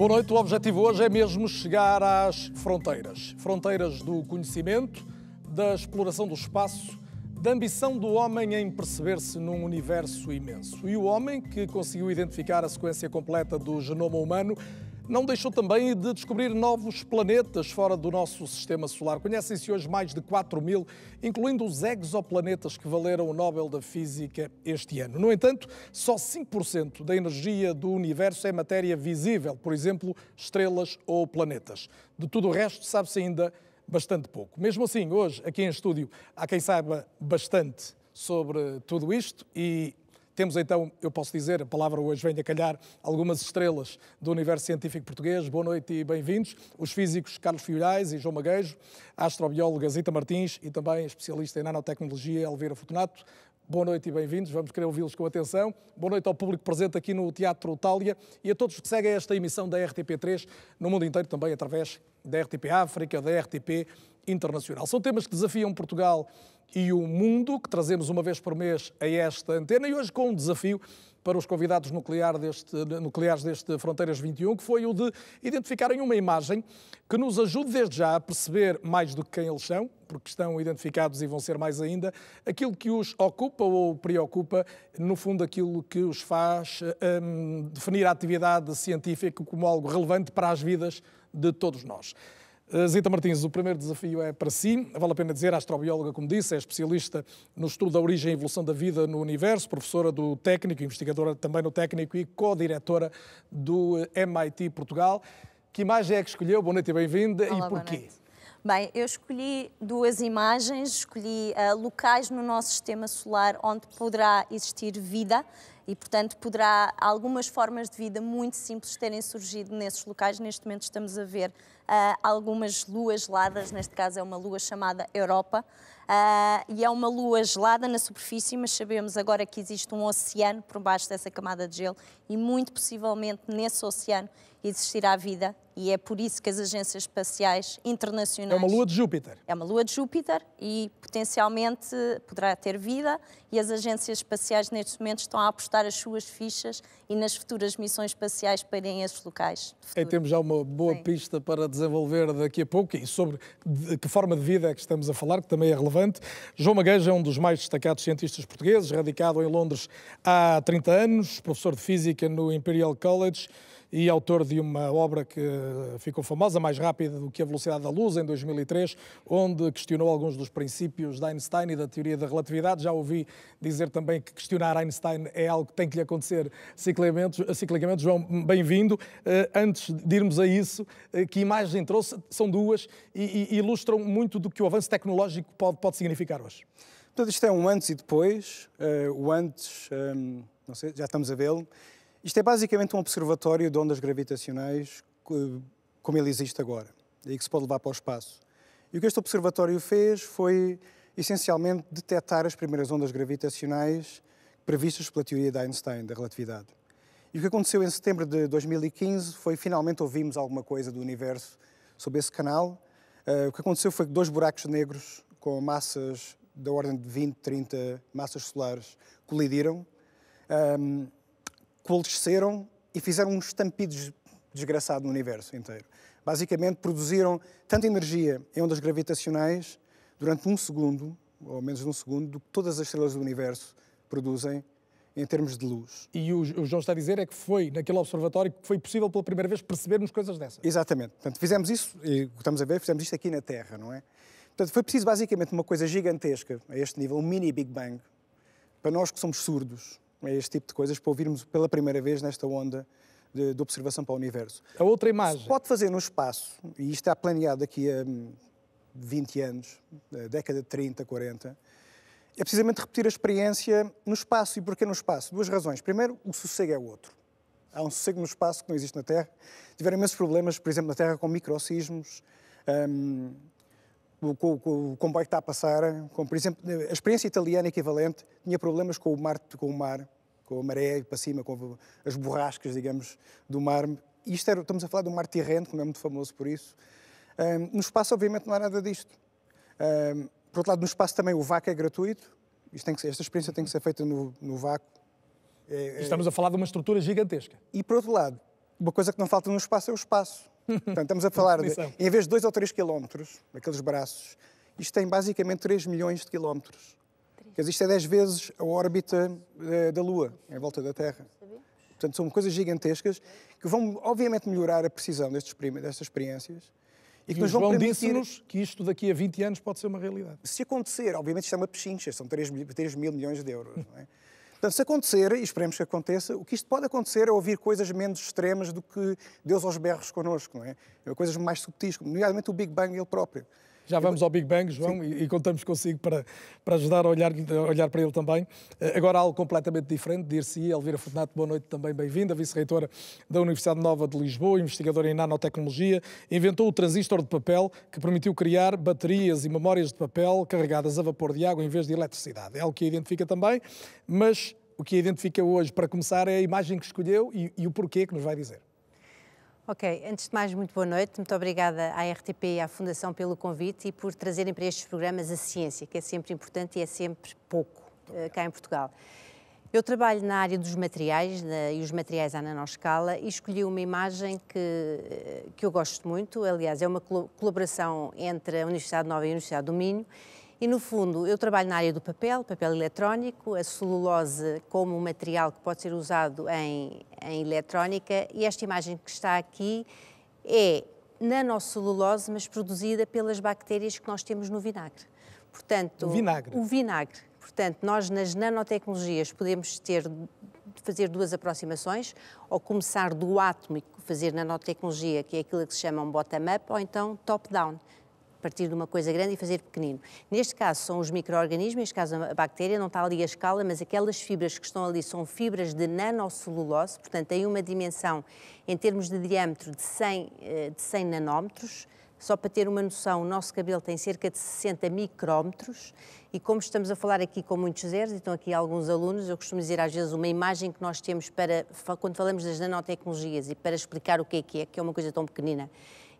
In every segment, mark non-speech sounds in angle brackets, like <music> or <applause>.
Boa noite. O objetivo hoje é mesmo chegar às fronteiras. Fronteiras do conhecimento, da exploração do espaço, da ambição do homem em perceber-se num universo imenso. E o homem que conseguiu identificar a sequência completa do genoma humano não deixou também de descobrir novos planetas fora do nosso sistema solar. Conhecem-se hoje mais de 4 mil, incluindo os exoplanetas que valeram o Nobel da Física este ano. No entanto, só 5% da energia do universo é matéria visível, por exemplo, estrelas ou planetas. De tudo o resto, sabe-se ainda bastante pouco. Mesmo assim, hoje, aqui em estúdio, há quem saiba bastante sobre tudo isto e temos então, eu posso dizer, a palavra hoje vem a calhar, algumas estrelas do universo científico português. Boa noite e bem-vindos. Os físicos Carlos Fiorais e João Maguejo, a astrobióloga Zita Martins e também a especialista em nanotecnologia Elvira Fortunato. Boa noite e bem-vindos. Vamos querer ouvi-los com atenção. Boa noite ao público presente aqui no Teatro Itália e a todos que seguem esta emissão da RTP3 no mundo inteiro, também através da RTP África, da RTP Internacional. São temas que desafiam Portugal e o Mundo, que trazemos uma vez por mês a esta antena, e hoje com um desafio para os convidados nuclear deste, nucleares deste Fronteiras 21, que foi o de identificarem uma imagem que nos ajude desde já a perceber mais do que quem eles são, porque estão identificados e vão ser mais ainda, aquilo que os ocupa ou preocupa, no fundo, aquilo que os faz hum, definir a atividade científica como algo relevante para as vidas de todos nós. Eh, Zita Martins, o primeiro desafio é para si. Vale a pena dizer, a astrobióloga, como disse, é especialista no estudo da origem e evolução da vida no universo, professora do técnico, investigadora também no técnico e co-diretora do eh, MIT Portugal. Que imagem é que escolheu? Boa noite e bem-vinda. E porquê? Bem, eu escolhi duas imagens, escolhi uh, locais no nosso sistema solar onde poderá existir vida e, portanto, poderá algumas formas de vida muito simples terem surgido nesses locais. Neste momento estamos a ver uh, algumas luas geladas, neste caso é uma lua chamada Europa, uh, e é uma lua gelada na superfície, mas sabemos agora que existe um oceano por baixo dessa camada de gelo e muito possivelmente nesse oceano existir vida e é por isso que as agências espaciais internacionais. É uma lua de Júpiter. É uma lua de Júpiter e potencialmente poderá ter vida e as agências espaciais neste momento estão a apostar as suas fichas e nas futuras missões espaciais para irem a esses locais. e temos já uma boa Sim. pista para desenvolver daqui a pouco e sobre que forma de vida é que estamos a falar, que também é relevante. João Magueja é um dos mais destacados cientistas portugueses, radicado em Londres há 30 anos, professor de física no Imperial College e autor de uma obra que ficou famosa, mais rápida do que a velocidade da luz, em 2003, onde questionou alguns dos princípios de Einstein e da teoria da relatividade. Já ouvi dizer também que questionar Einstein é algo que tem que lhe acontecer ciclicamente. ciclicamente. João, bem-vindo. Eh, antes de irmos a isso, eh, que imagem trouxe? São duas e ilustram muito do que o avanço tecnológico pode, significar hoje. Portanto, isto é um antes e depois. Eh, o antes, ehm, não sei, já estamos a vê-lo isto é basicamente um observatório de ondas gravitacionais como ele existe agora e que se pode levar para o espaço. E o que este observatório fez foi, essencialmente, detectar as primeiras ondas gravitacionais previstas pela teoria de Einstein, da relatividade. E o que aconteceu em setembro de 2015 foi, finalmente, ouvimos alguma coisa do universo sobre esse canal. Uh, o que aconteceu foi que dois buracos negros com massas da ordem de 20, 30 massas solares colidiram. Um, ehm, coalesceram e fizeram um estampido desgraçado no universo inteiro. Basicamente, produziram tanta energia em ondas gravitacionais durante um segundo, ou menos de um segundo, do que todas as estrelas do universo produzem em termos de luz. E o, o João está a dizer é que foi naquele observatório que foi possível pela primeira vez percebermos coisas dessas. Exatamente. Portanto, fizemos isso, e estamos a ver, fizemos isto aqui na Terra, não é? Portanto, foi preciso basicamente uma coisa gigantesca a este nível, um mini Big Bang, para nós que somos surdos, a este tipo de coisas para ouvirmos pela primeira vez nesta onda de, de observação para o universo. A outra imagem. Se pode fazer no espaço, e isto está planeado aqui a 20 hum, anos, década de 30, 40, é precisamente repetir a experiência no espaço. E porquê no espaço? Duas razões. Primeiro, o sossego é outro. Há um sossego no espaço que não existe na Terra. Tiveram imensos problemas, por exemplo, na Terra, com microcismos, hum, o, o, o comboio que está a passar, como por exemplo, a experiência italiana equivalente tinha problemas com o mar, com o mar, com a maré para cima, com as borrascas, digamos, do mar. Isto era, estamos a falar do mar Tirreno, que é muito famoso por isso. Um, no espaço, obviamente, não há nada disto. Um, por outro lado, no espaço também o vácuo é gratuito. Ser, esta experiência tem que ser feita no, no vácuo. É, é... Estamos a falar de uma estrutura gigantesca. E, por outro lado, uma coisa que não falta no espaço é o espaço. Portanto, estamos a falar de, em vez de 2 ou 3 quilómetros, aqueles braços, isto tem basicamente 3 milhões de quilómetros. Quer dizer, isto é 10 vezes a órbita eh, da Lua, em volta da Terra. Portanto, são coisas gigantescas que vão, obviamente, melhorar a precisão destes, destas experiências. E que e nos permitir... nos que isto daqui a 20 anos pode ser uma realidade. Se acontecer, obviamente isto é uma pechincha, são 3 mil, 3 mil milhões de euros. Não é? <laughs> Portanto, se acontecer, e esperemos que aconteça, o que isto pode acontecer é ouvir coisas menos extremas do que Deus aos berros connosco, não é? Coisas mais subtis, nomeadamente o Big Bang ele próprio. Já vamos ao Big Bang, João, e, e, contamos consigo para, para ajudar a olhar, a olhar para ele também. Eh, agora algo completamente diferente, dir-se Elvira Fortunato, boa noite também, bem-vinda, vice-reitora da Universidade Nova de Lisboa, investigadora em nanotecnologia, inventou o transistor de papel que permitiu criar baterias e memórias de papel carregadas a vapor de água em vez de eletricidade. É algo que a identifica também, mas o que a identifica hoje, para começar, é a imagem que escolheu e, e o porquê que nos vai dizer. Ok, antes de mais, muito boa noite. Muito obrigada à RTP e à Fundação pelo convite e por trazerem para estes programas a ciência, que é sempre importante e é sempre pouco uh, cá em Portugal. Eu trabalho na área dos materiais na, e os materiais à nanoscala e escolhi uma imagem que, eh, que eu gosto muito. Aliás, é uma colaboração entre a Universidade Nova e a Universidade do Minho e, no fundo, eu trabalho na área do papel, papel eletrónico, a celulose como um material que pode ser usado em, em eletrónica, e esta imagem que está aqui é nanocelulose, mas produzida pelas bactérias que nós temos no vinagre. Portanto, o vinagre. O vinagre. Portanto, nós nas nanotecnologias podemos ter fazer duas aproximações, ou começar do átomo e fazer nanotecnologia, que é aquilo que se chama um bottom-up, ou então top-down, partir de uma coisa grande e fazer pequenino. Neste caso são os micro-organismos, neste caso a bactéria, não está ali a escala, mas aquelas fibras que estão ali são fibras de nanocelulose, portanto tem uma dimensão em termos de diâmetro de 100, eh, de 100 nanómetros, só para ter uma noção, o nosso cabelo tem cerca de 60 micrómetros e como estamos a falar aqui com muitos zeros, e estão aqui alguns alunos, eu costumo dizer às vezes uma imagem que nós temos para, quando falamos das nanotecnologias e para explicar o que é que é, que é uma coisa tão pequenina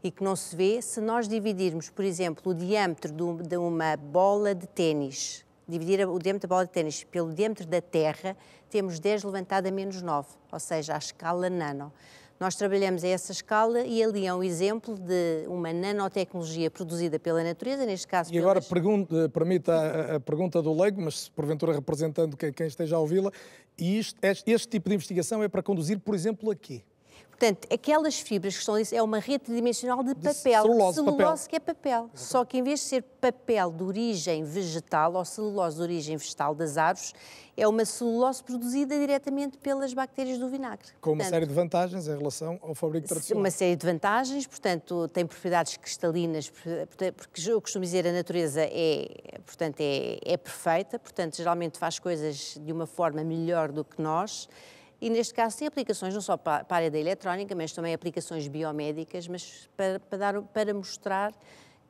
e que não se vê, se nós dividirmos, por exemplo, o diâmetro de uma bola de ténis, dividir o diâmetro da bola de ténis pelo diâmetro da Terra, temos 10 levantado a menos 9, ou seja, a escala nano. Nós trabalhamos a essa escala e ali é um exemplo de uma nanotecnologia produzida pela natureza, neste caso. E pelas... agora eh, permita a, pergunta do leigo, mas porventura representando quem, esteja a ouvi-la, e isto, este, este tipo de investigação é para conduzir, por exemplo, a quê? Portanto, aquelas fibras que estão ali é uma rede tridimensional de papel, de celulose, celulose papel. que é papel. Exatamente. Só que em vez de ser papel de origem vegetal ou celulose de origem vegetal das árvores, é uma celulose produzida diretamente pelas bactérias do vinagre. Com portanto, uma série de vantagens em relação ao fabrico tradicional. Uma série de vantagens, portanto, tem propriedades cristalinas, porque eu costumo dizer a natureza é, portanto, é, é perfeita, portanto, geralmente faz coisas de uma forma melhor do que nós e neste caso tem aplicações não só para, a área da eletrónica, mas também aplicações biomédicas, mas para, para, dar, para mostrar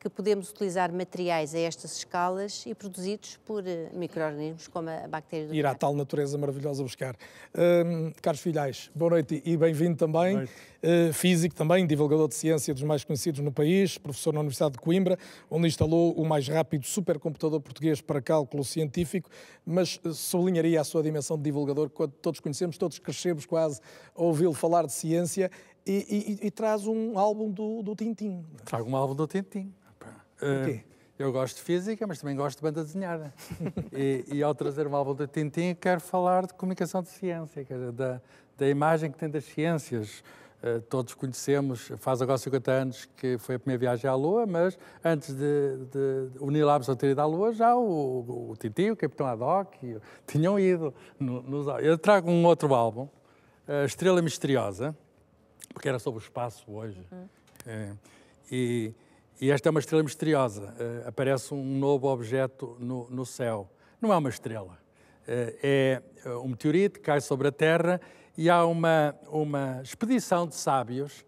que podemos utilizar materiais a estas escalas e produzidos por eh, micro-organismos como a bactéria do Ir à tal natureza maravilhosa buscar. Uh, Carlos Filhais, boa noite e bem-vindo também. Uh, físico também, divulgador de ciência dos mais conhecidos no país, professor na Universidade de Coimbra, onde instalou o mais rápido supercomputador português para cálculo científico, mas eh, sublinharia a sua dimensão de divulgador, que todos conhecemos, todos crescemos quase a ouvi-lo falar de ciência. E, e, e, traz um álbum do, do Tintim. Trago um álbum do Tintim. Eh, eu gosto de física, mas também gosto de banda desenhada. <laughs> e, e, ao trazer um álbum da Tintin, quero falar de comunicação de ciência, dizer, da, da imagem que tem das ciências. Uh, todos conhecemos, faz agora 50 anos que foi a primeira viagem à Lua, mas antes de, de, de o Neil Armstrong ter ido à Lua, já o, o, o o Capitão Haddock, tinham ido. No, nos, eu trago um outro álbum, uh, Estrela Misteriosa, porque era sobre o espaço hoje. Uhum. e e esta é uma estrela misteriosa. Uh, aparece um novo objeto no, no, céu. Não é uma estrela. Uh, é eh, um meteorito, cai sobre a Terra e há uma, uma expedição de sábios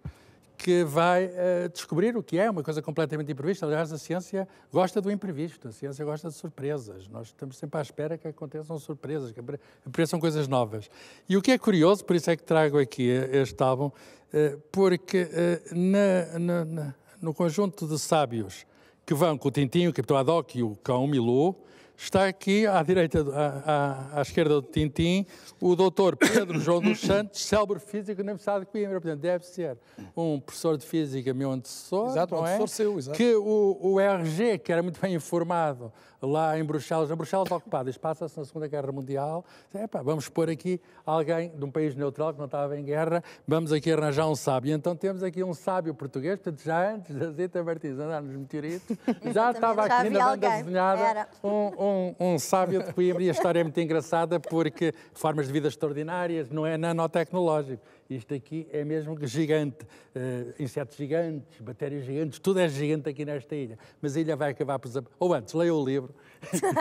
que vai uh, descobrir o que é, uma coisa completamente imprevista. Aliás, a ciência gosta do imprevisto, a ciência gosta de surpresas. Nós estamos sempre à espera que aconteçam surpresas, que apareçam coisas novas. E o que é curioso, por isso é que trago aqui este álbum, uh, porque uh, na, na no conjunto de sábios que vão com o Tintim, o Capitão Adoc e o Cão Milô, está aqui à direita, à, à, à esquerda do Tintim, o doutor Pedro João dos <coughs> Santos, célebre físico da Universidade de Coimbra. Portanto, deve ser um professor de física, meu antecessor, exato, não é? antecessor é? seu, exato. Que o, o RG, que era muito bem informado lá em Bruxelas, a Bruxelas ocupada, isto passa-se na Segunda Guerra Mundial, Epá, vamos pôr aqui alguém de um país neutral que não estava em guerra, vamos aqui arranjar um sábio. Então temos aqui um sábio português, portanto já antes da Zita Martins andar nos meteoritos, <laughs> já estava aqui na banda desenhada um, um, um, sábio de Coimbra e a história é muito engraçada porque formas de vida extraordinárias, não é nanotecnológico. Isto aqui é mesmo gigante. Uh, insetos gigantes, bactérias gigantes, tudo é gigante aqui nesta ilha. Mas a ilha vai acabar por. Ou antes, leiam o livro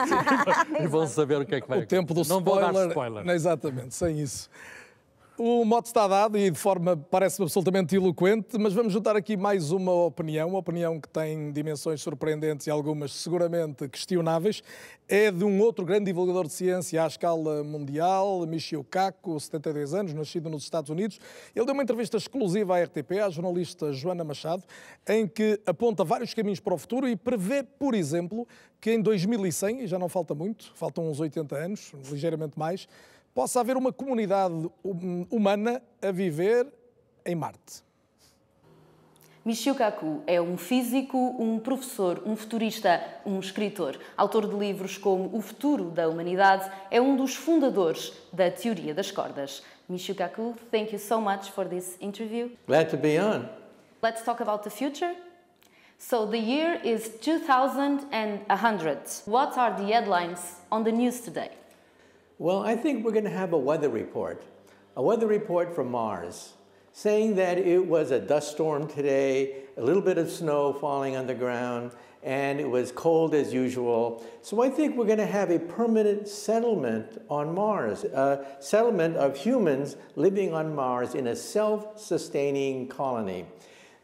<laughs> e vão saber o que é que vai acontecer. O tempo do Não spoiler. Não vou dar spoiler. Exatamente, sem isso. O mote está dado e de forma parece-me absolutamente eloquente, mas vamos juntar aqui mais uma opinião, uma opinião que tem dimensões surpreendentes e algumas seguramente questionáveis. É de um outro grande divulgador de ciência à escala mundial, Michio Kaku, 72 anos, nascido nos Estados Unidos. Ele deu uma entrevista exclusiva à RTP, à jornalista Joana Machado, em que aponta vários caminhos para o futuro e prevê, por exemplo, que em 2100, e já não falta muito, faltam uns 80 anos, ligeiramente mais, possa haver uma comunidade hum, humana a viver em Marte. Michio Kaku é um físico, um professor, um futurista, um escritor. Autor de livros como O Futuro da Humanidade, é um dos fundadores da teoria das cordas. Michio Kaku, thank you so much for this interview. Glad to be on. Let's talk about the future. So the year is 2100. What are the headlines on the news today? Well, I think we're going to have a weather report, a weather report from Mars, saying that it was a dust storm today, a little bit of snow falling on the ground, and it was cold as usual. So I think we're going to have a permanent settlement on Mars, a settlement of humans living on Mars in a self-sustaining colony,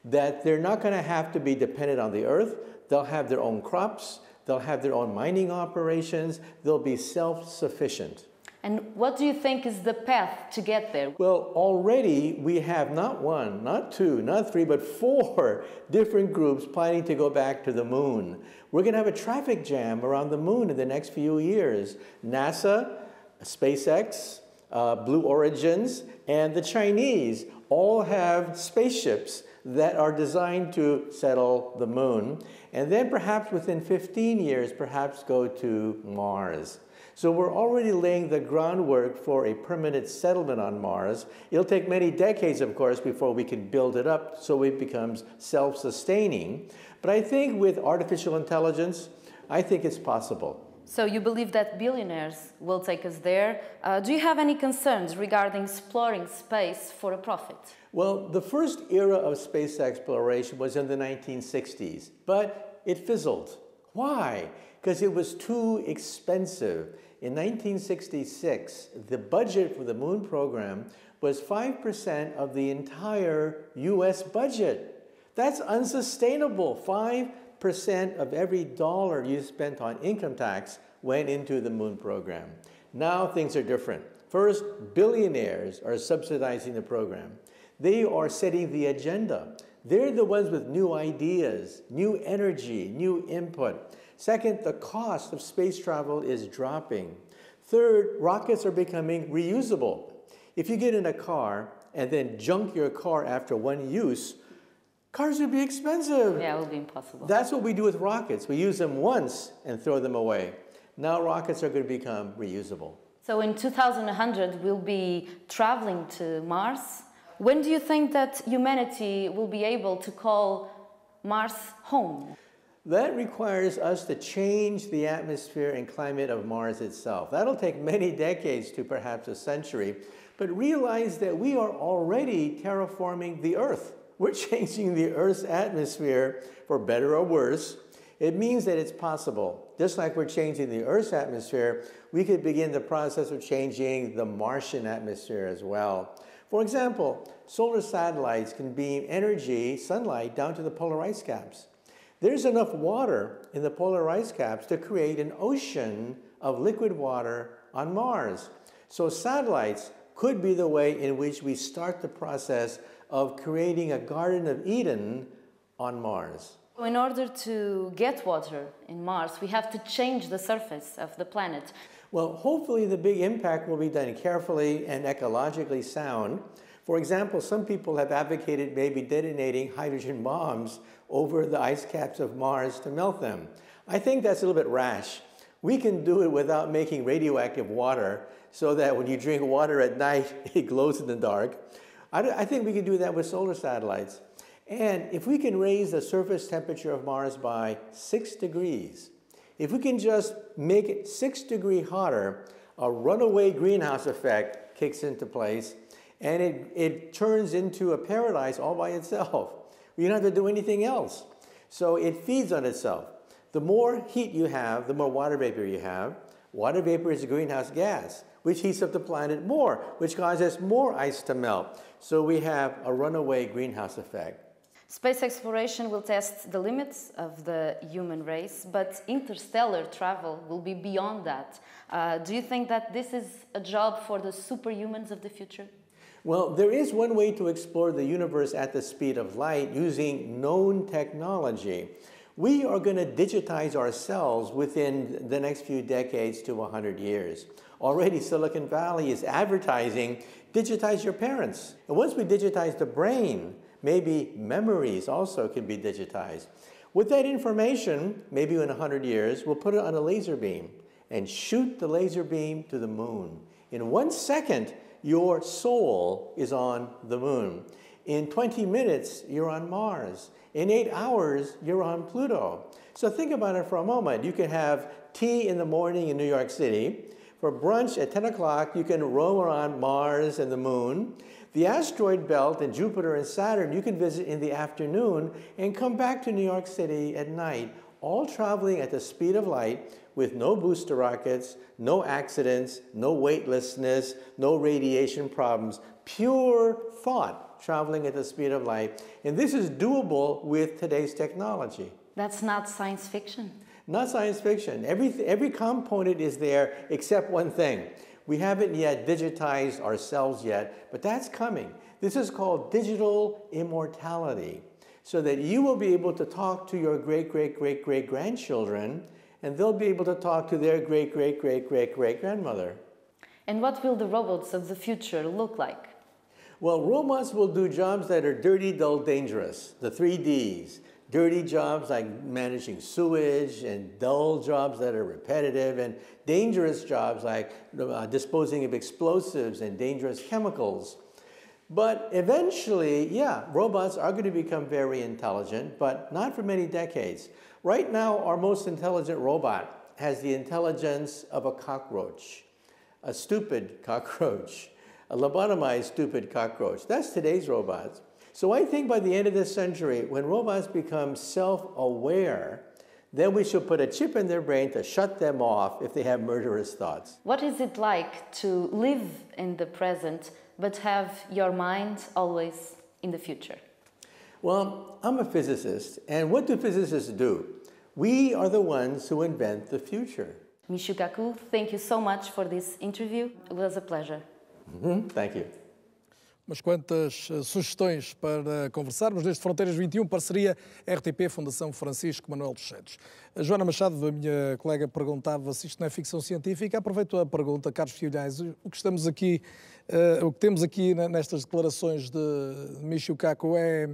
that they're not going to have to be dependent on the Earth. They'll have their own crops. They'll have their own mining operations. They'll be self-sufficient. And what do you think is the path to get there? Well, already we have not one, not two, not three, but four <laughs> different groups planning to go back to the moon. We're going to have a traffic jam around the moon in the next few years. NASA, SpaceX, uh, Blue Origins, and the Chinese all have spaceships that are designed to settle the moon. And then perhaps within 15 years, perhaps go to Mars. So we're already laying the groundwork for a permanent settlement on Mars. It'll take many decades, of course, before we can build it up so it becomes self-sustaining. But I think with artificial intelligence, I think it's possible. So you believe that billionaires will take us there. Uh, do you have any concerns regarding exploring space for a profit? Well, the first era of space exploration was in the 1960s, but it fizzled. Why? Because it was too expensive. In 1966, the budget for the moon program was 5% of the entire US budget. That's unsustainable. 5% of every dollar you spent on income tax went into the moon program. Now things are different. First, billionaires are subsidizing the program. They are setting the agenda. They're the ones with new ideas, new energy, new input. Second, the cost of space travel is dropping. Third, rockets are becoming reusable. If you get in a car and then junk your car after one use, cars would be expensive. Yeah, it would be impossible. That's what we do with rockets. We use them once and throw them away. Now rockets are going to become reusable. So in 2100, we'll be traveling to Mars. When do you think that humanity will be able to call Mars home? That requires us to change the atmosphere and climate of Mars itself. That'll take many <laughs> decades to perhaps a century, but realize that we are already terraforming the Earth. We're <laughs> changing the Earth's atmosphere for better or worse. It means that it's possible. Just like we're changing the Earth's atmosphere, we could begin the process of changing the Martian atmosphere as well. For example, solar satellites can beam energy, sunlight, down to the polar ice caps. There's enough water in the polar ice caps to create an ocean of liquid water on Mars. So satellites could be the way in which we start the process of creating a Garden of Eden on Mars. In order to get water in Mars, we have to change the surface of the planet. Well, hopefully the big impact will be done carefully and ecologically sound. For example, some people have advocated maybe detonating hydrogen bombs over the ice caps of Mars to melt them. I think that's a little bit rash. We can do it without making radioactive water so that when you drink water at night, <laughs> it glows in the dark. I, I think we can do that with solar satellites. And if we can raise the surface temperature of Mars by six degrees, if we can just make it six degree hotter, a runaway greenhouse effect kicks into place and it, it turns into a paradise all by itself. You don't have to do anything else. So it feeds on itself. The more heat you have, the more water vapor you have. Water vapor is a greenhouse gas, which heats up the planet more, which causes more ice to melt. So we have a runaway greenhouse effect. Space exploration will test the limits of the human race, but interstellar travel will be beyond that. Uh, do you think that this is a job for the superhumans of the future? Well, there is one way to explore the universe at the speed of light using known technology. We are going to digitize ourselves within the next few decades to 100 years. Already, Silicon Valley is advertising digitize your parents. And once we digitize the brain, maybe memories also can be digitized. With that information, maybe in 100 years, we'll put it on a laser beam and shoot the laser beam to the moon. In one second, your soul is on the moon. In 20 minutes, you're on Mars. In eight hours, you're on Pluto. So think about it for a moment. You can have tea in the morning in New York City. For brunch at 10 o'clock, you can roam around Mars and the moon. The asteroid belt and Jupiter and Saturn you can visit in the afternoon and come back to New York City at night, all traveling at the speed of light with no booster rockets, no accidents, no weightlessness, no radiation problems. Pure thought traveling at the speed of light. And this is doable with today's technology. That's not science fiction. Not science fiction. Every, every component is there except one thing. We haven't yet digitized ourselves yet, but that's coming. This is called digital immortality so that you will be able to talk to your great, great, great, great grandchildren and they'll be able to talk to their great, great, great, great, great grandmother. And what will the robots of the future look like? Well, robots will do jobs that are dirty, dull, dangerous, the three Ds. Dirty jobs like managing sewage and dull jobs that are repetitive and dangerous jobs like uh, disposing of explosives and dangerous chemicals. But eventually, yeah, robots are going to become very intelligent, but not for many decades. Right now, our most intelligent robot has the intelligence of a cockroach, a stupid <laughs> cockroach, a lobotomized stupid cockroach. That's today's robots. So I think by the end of this century, when robots become self-aware, then we should put a chip in their brain to shut them off if they have murderous thoughts. What is it like to live in the present but have your mind always in the future? Well, I'm a physicist, and what do physicists do? We are the ones who invent the future. Mishukaku, thank you so much for this interview. It was a pleasure. Mm-hmm, thank you. Umas quantas eh, sugestões para conversarmos neste Fronteiras 21, parceria RTP Fundação Francisco Manuel dos Santos. A Joana Machado, a minha colega, perguntava se isto não é ficção científica. Aproveito a pergunta, Carlos Filhais, o que estamos aqui, uh, o que temos aqui nestas declarações de Michio Kaku é,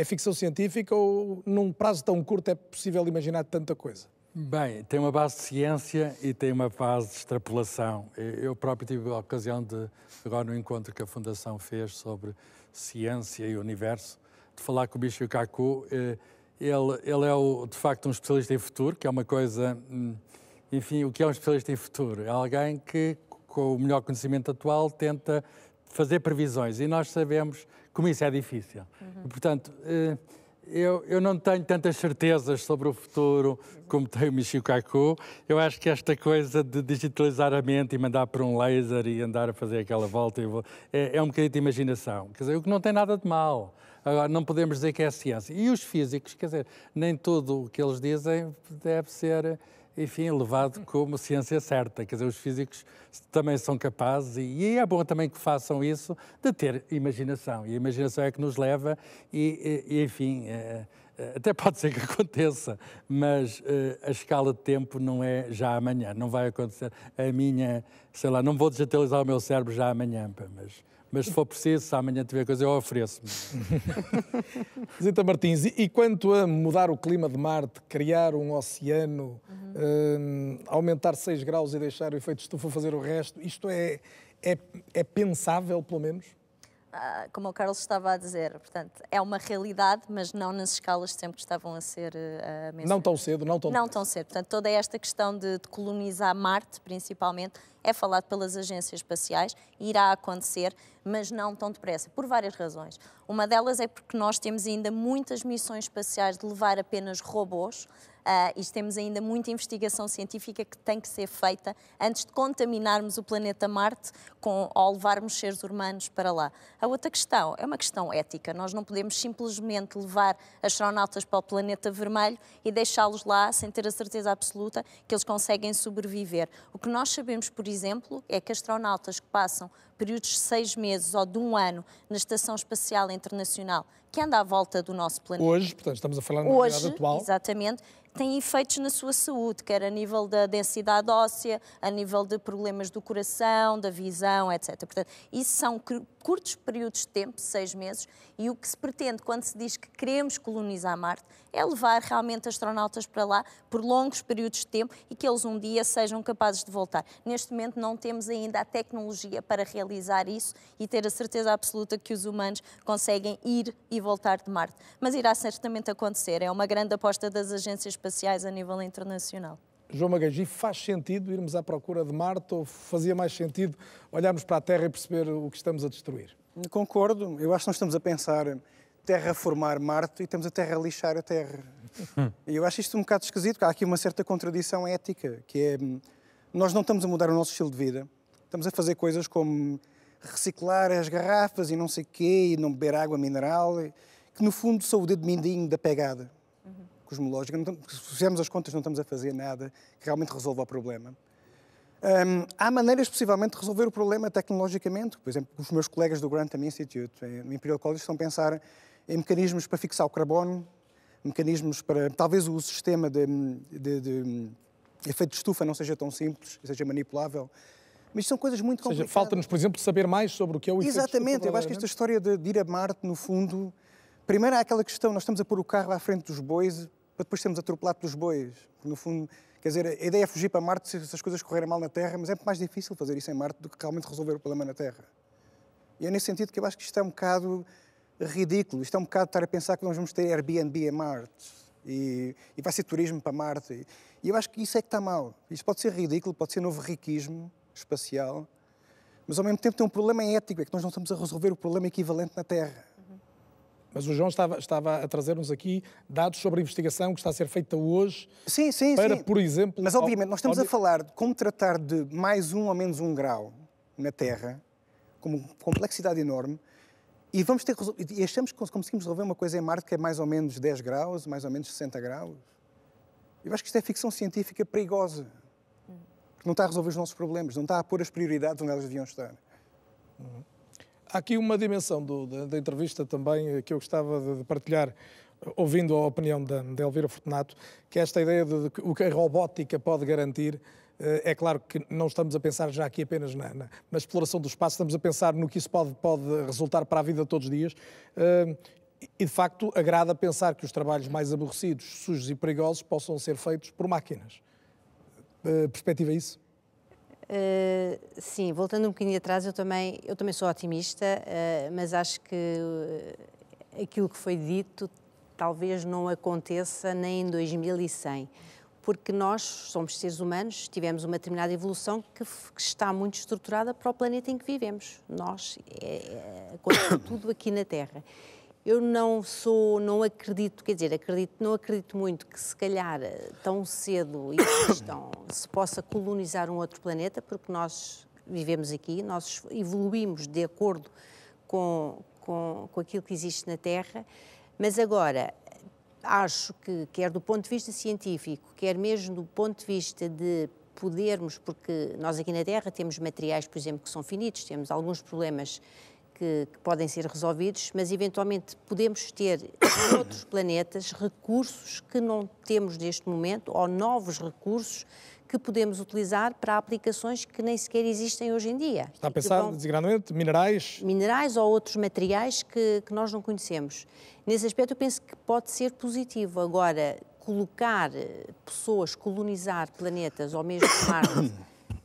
é ficção científica ou num prazo tão curto é possível imaginar tanta coisa? Bem, tem uma base de ciência e tem uma base de extrapolação. Eu próprio tive a ocasião de, agora no encontro que a Fundação fez sobre ciência e universo, de falar com o Bicho Kaku. Eh, ele, ele é, o, de facto, um especialista em futuro, que é uma coisa... Hum, enfim, o que é um especialista em futuro? É alguém que, com o melhor conhecimento atual, tenta fazer previsões e nós sabemos como isso é difícil. Uhum. E, portanto, eh, eu, eu, não tenho tantas certezas sobre o futuro como tem o Michio Kaku. Eu acho que esta coisa de digitalizar a mente e mandar por um laser e andar a fazer aquela volta vou, é, é, um bocadinho de imaginação. Quer dizer, o que não tem nada de mal. Agora, não podemos dizer que é ciência. E os físicos, quer dizer, nem tudo o que eles dizem deve ser enfim, levado como ciência certa. Quer dizer, os físicos também são capazes, e é bom também que façam isso, de ter imaginação. E a imaginação é que nos leva, e, e enfim, é, é, até pode ser que <laughs> aconteça, mas é, a escala de tempo não é já amanhã, não vai acontecer. A minha, sei lá, não vou digitalizar o meu cérebro já amanhã, mas mas se for preciso, se amanhã tiver coisa, eu ofereço-me. <laughs> Zita Martins, e quanto a mudar o clima de Marte, criar um oceano, uhum. um, aumentar 6 graus e deixar o efeito estufa fazer o resto, isto é, é, é pensável, pelo menos? Ah, como o Carlos estava a dizer, portanto, é uma realidade, mas não nas escalas sempre que estavam a ser uh, ah, mencionadas. Não tão cedo, não tão Não tão cedo. Portanto, toda esta questão de, de colonizar Marte, principalmente, é falado pelas agências espaciais, irá acontecer, mas não tão depressa, por várias razões. Uma delas é porque nós temos ainda muitas missões espaciais de levar apenas robôs, uh, e temos ainda muita investigação científica que tem que ser feita antes de contaminarmos o planeta Marte com, ao levarmos seres humanos para lá. A outra questão é uma questão ética. Nós não podemos simplesmente levar astronautas para o planeta vermelho e deixá-los lá sem ter a certeza absoluta que eles conseguem sobreviver. O que nós sabemos, por exemplo, é que astronautas que passam períodos de seis meses ou de um ano na Estação Espacial Internacional, que anda à volta do nosso planeta. Hoje, portanto, estamos a falar na Hoje, atual. Exatamente, tem efeitos na sua saúde, quer a nível da densidade óssea, a nível de problemas do coração, da visão, etc. Portanto, isso são curtos períodos de tempo, seis meses, e o que se pretende quando se diz que queremos colonizar Marte é levar realmente astronautas para lá por longos períodos de tempo e que eles um dia sejam capazes de voltar. Neste momento não temos ainda a tecnologia para realizar isso e ter a certeza absoluta que os humanos conseguem ir e voltar de Marte. Mas irá certamente acontecer, é uma grande aposta das agências espaciais a nível internacional. João Magagi, faz sentido irmos à procura de Marte ou fazia mais sentido olharmos para a Terra e perceber o que estamos a destruir? Concordo. Eu acho que nós estamos a pensar Terra formar Marte e estamos a Terra a lixar a Terra. E hum. eu acho isto um bocado esquisito, porque há aqui uma certa contradição ética, que é nós não estamos a mudar o nosso estilo de vida, estamos a fazer coisas como reciclar as garrafas e não sei quê, e não beber água mineral, que no fundo são o dedo mindinho da pegada. Uhum cosmológica, não estamos, se fizermos as contas, não estamos a fazer nada que realmente resolva o problema. Um, há maneiras, possivelmente, de resolver o problema tecnologicamente. Por exemplo, os meus colegas do Grantham Institute, eh, no Imperial College, estão a pensar em mecanismos para fixar o carbono, mecanismos para. Talvez o sistema de, hum, de, de hum, efeito de estufa não seja tão simples, seja manipulável. Mas são coisas muito complicadas. Ou seja, falta-nos, por exemplo, saber mais sobre o que é o Exatamente. Exatamente, eu acho que esta é? história de, de ir a Marte, no fundo. Primeiro, há aquela questão: nós estamos a pôr o carro à frente dos bois para depois sermos atropelados pelos bois. No fundo, quer dizer, a ideia é fugir para Marte se as coisas correrem mal na Terra, mas é mais difícil fazer isso em Marte do que realmente resolver o problema na Terra. E é nesse sentido que eu acho que isto é um bocado ridículo. Isto é um bocado estar a pensar que nós vamos ter Airbnb em Marte e, e vai ser turismo para Marte. E, e eu acho que isso é que está mal. Isso pode ser ridículo, pode ser novo riquismo espacial, mas ao mesmo tempo tem um problema ético, é que nós não estamos a resolver o problema equivalente na Terra. Mas o João estava, estava a trazer-nos aqui dados sobre a investigação que está a ser feita hoje. Sim, sim, para, sim. por exemplo. Mas, obviamente, nós estamos a falar de como tratar de mais um ou menos um grau na Terra, com complexidade enorme, e vamos ter e achamos que conseguimos resolver uma coisa em Marte que é mais ou menos 10 graus, mais ou menos 60 graus. Eu acho que isto é ficção científica perigosa. porque não está a resolver os nossos problemas, não está a pôr as prioridades onde elas deviam estar. Uhum. Há aqui uma dimensão do, da, da, entrevista também eh, que eu gostava de, de partilhar, ouvindo a opinião da, de, Elvira Fortunato, que é esta ideia de, de o que a robótica pode garantir eh, é claro que não estamos a pensar já aqui apenas na, na, na, exploração do espaço, estamos a pensar no que isso pode, pode resultar para a vida todos os dias. Eh, e, de facto, agrada pensar que os trabalhos mais aborrecidos, sujos e perigosos possam ser feitos por máquinas. Perspectiva é isso? Eh, sim, voltando um bocadinho atrás, eu também, eu também sou otimista, uh, mas acho que eh, aquilo que foi dito talvez não aconteça nem em 2100, porque nós somos seres humanos, tivemos uma determinada evolução que, que está muito estruturada para o planeta em que vivemos. Nós, é, é, <coughs> tudo aqui na Terra. Eu não sou, não acredito, quer dizer, acredito, não acredito muito que se calhar eh, tão cedo <coughs> estão, se possa colonizar um outro planeta, porque nós vivemos aqui, nós evoluímos de acordo com, com, com aquilo que existe na Terra, mas agora acho que, quer do ponto de vista científico, quer mesmo do ponto de vista de podermos, porque nós aqui na Terra temos materiais, por exemplo, que são finitos, temos alguns problemas que, que podem ser resolvidos, mas eventualmente podemos ter em outros planetas recursos que não temos neste momento ou novos recursos que podemos utilizar para aplicações que nem sequer existem hoje em dia. Está a pensar vão... designadamente minerais? Minerais ou outros materiais que, que nós não conhecemos. Nesse aspecto, eu penso que pode ser positivo. Agora, colocar eh, pessoas, colonizar planetas ou mesmo <coughs> Marte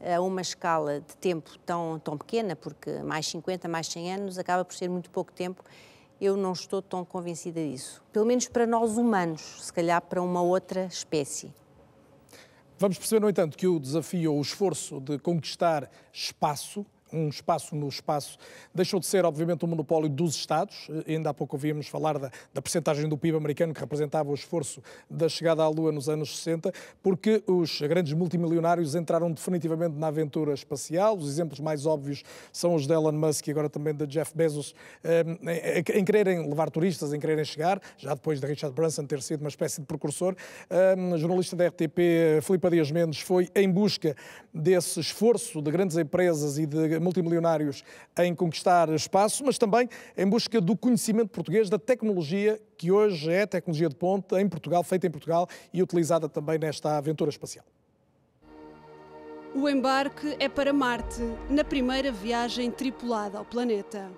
a uma escala de tempo tão, tão pequena, porque mais 50, mais 100 anos acaba por ser muito pouco tempo, eu não estou tão convencida disso. Pelo menos para nós humanos, se calhar para uma outra espécie. Vamos perceber, no entanto, que o desafio ou o esforço de conquistar espaço um espaço no espaço, deixou de ser, obviamente, um monopólio dos Estados. Eh, ainda há pouco ouvíamos falar da, da percentagem do PIB americano que representava o esforço da chegada à Lua nos anos 60, porque os grandes multimilionários entraram definitivamente na aventura espacial. Os exemplos mais óbvios são os de Elon Musk e agora também de Jeff Bezos, ehm, em, em quererem levar turistas, em quererem chegar, já depois de Richard Branson ter sido uma espécie de precursor. Um, ehm, jornalista da RTP, eh, Filipe Dias Mendes, foi em busca desse esforço de grandes empresas e de multimilionários em conquistar espaço, mas também em busca do conhecimento português, da tecnologia que hoje é tecnologia de ponta em Portugal, feita em Portugal e utilizada também nesta aventura espacial. O embarque é para Marte, na primeira viagem tripulada ao planeta.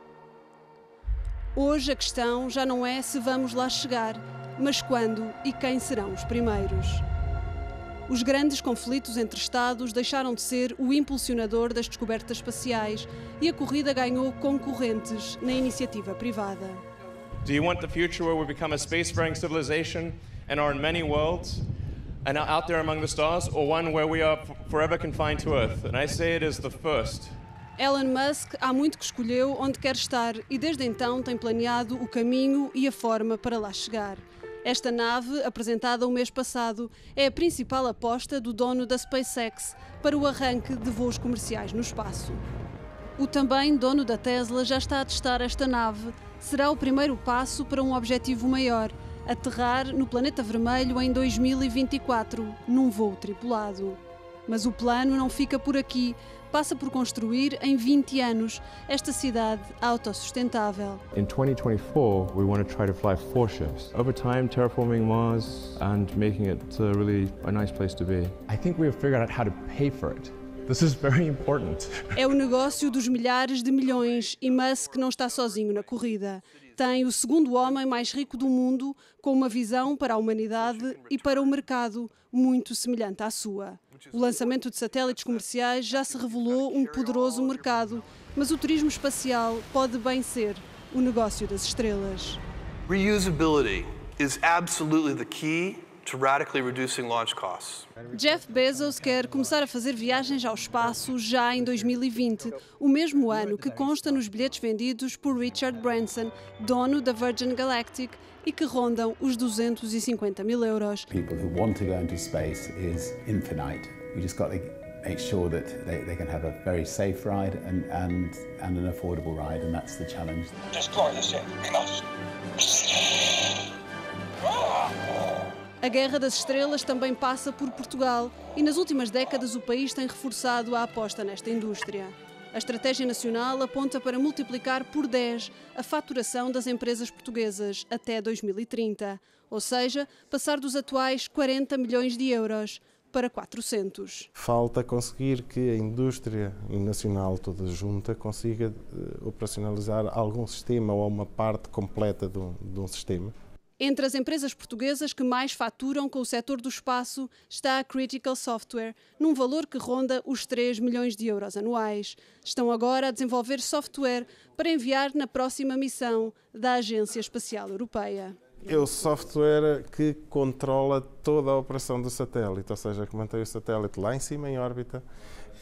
Hoje a questão já não é se vamos lá chegar, mas quando e quem serão os primeiros. Os grandes conflitos entre Estados deixaram de ser o impulsionador das descobertas espaciais e a corrida ganhou concorrentes na iniciativa privada. Do you want the future where we become a space-faring civilization and are in many worlds and out there among the stars, or one where we are forever confined to Earth? And I say it is the first. Elon Musk há muito que escolheu onde quer estar e desde então tem planeado o caminho e a forma para lá chegar. Esta nave, apresentada o mês passado, é a principal aposta do dono da SpaceX para o arranque de voos comerciais no espaço. O também dono da Tesla já está a testar esta nave. Será o primeiro passo para um objetivo maior: aterrar no planeta vermelho em 2024, num voo tripulado. Mas o plano não fica por aqui passa por construir em 20 anos esta cidade autossustentável. In 2024, we want to try to fly four ships. Over time, terraforming Mars and making it uh, really a nice place to be. I think we have figured out how to pay for it. This is very important. É o negócio dos milhares de milhões e Musk não está sozinho na corrida. Tem o segundo homem mais rico do mundo, com uma visão para a humanidade e para o mercado muito semelhante à sua. O lançamento de satélites comerciais já se revelou um poderoso mercado, mas o turismo espacial pode bem ser o negócio das estrelas. Reusability is absolutely the key to radically reducing launch costs. Jeff Bezos quer começar a fazer viagens ao espaço já em 2020, o mesmo ano que consta nos bilhetes vendidos por Richard Branson, dono da Virgin Galactic e que rondam os 250 mil euros. People who want to go into space is infinite. We just got to make sure that they, they can have a very safe ride and, and, and an affordable ride, and that's the challenge. A Guerra das Estrelas também passa por Portugal e nas últimas décadas o país tem reforçado a aposta nesta indústria. A Estratégia Nacional aponta para multiplicar por 10 a faturação das empresas portuguesas até 2030, ou seja, passar dos atuais 40 milhões de euros para 400. Falta conseguir que a indústria nacional toda junta consiga eh, operacionalizar algum sistema ou uma parte completa de um, de um sistema entre as empresas portuguesas que mais faturam com o setor do espaço está a Critical Software, num valor que ronda os 3 milhões de euros anuais. Estão agora a desenvolver software para enviar na próxima missão da Agência Espacial Europeia. É o software que controla toda a operação do satélite, ou seja, que mantém o satélite lá em cima em órbita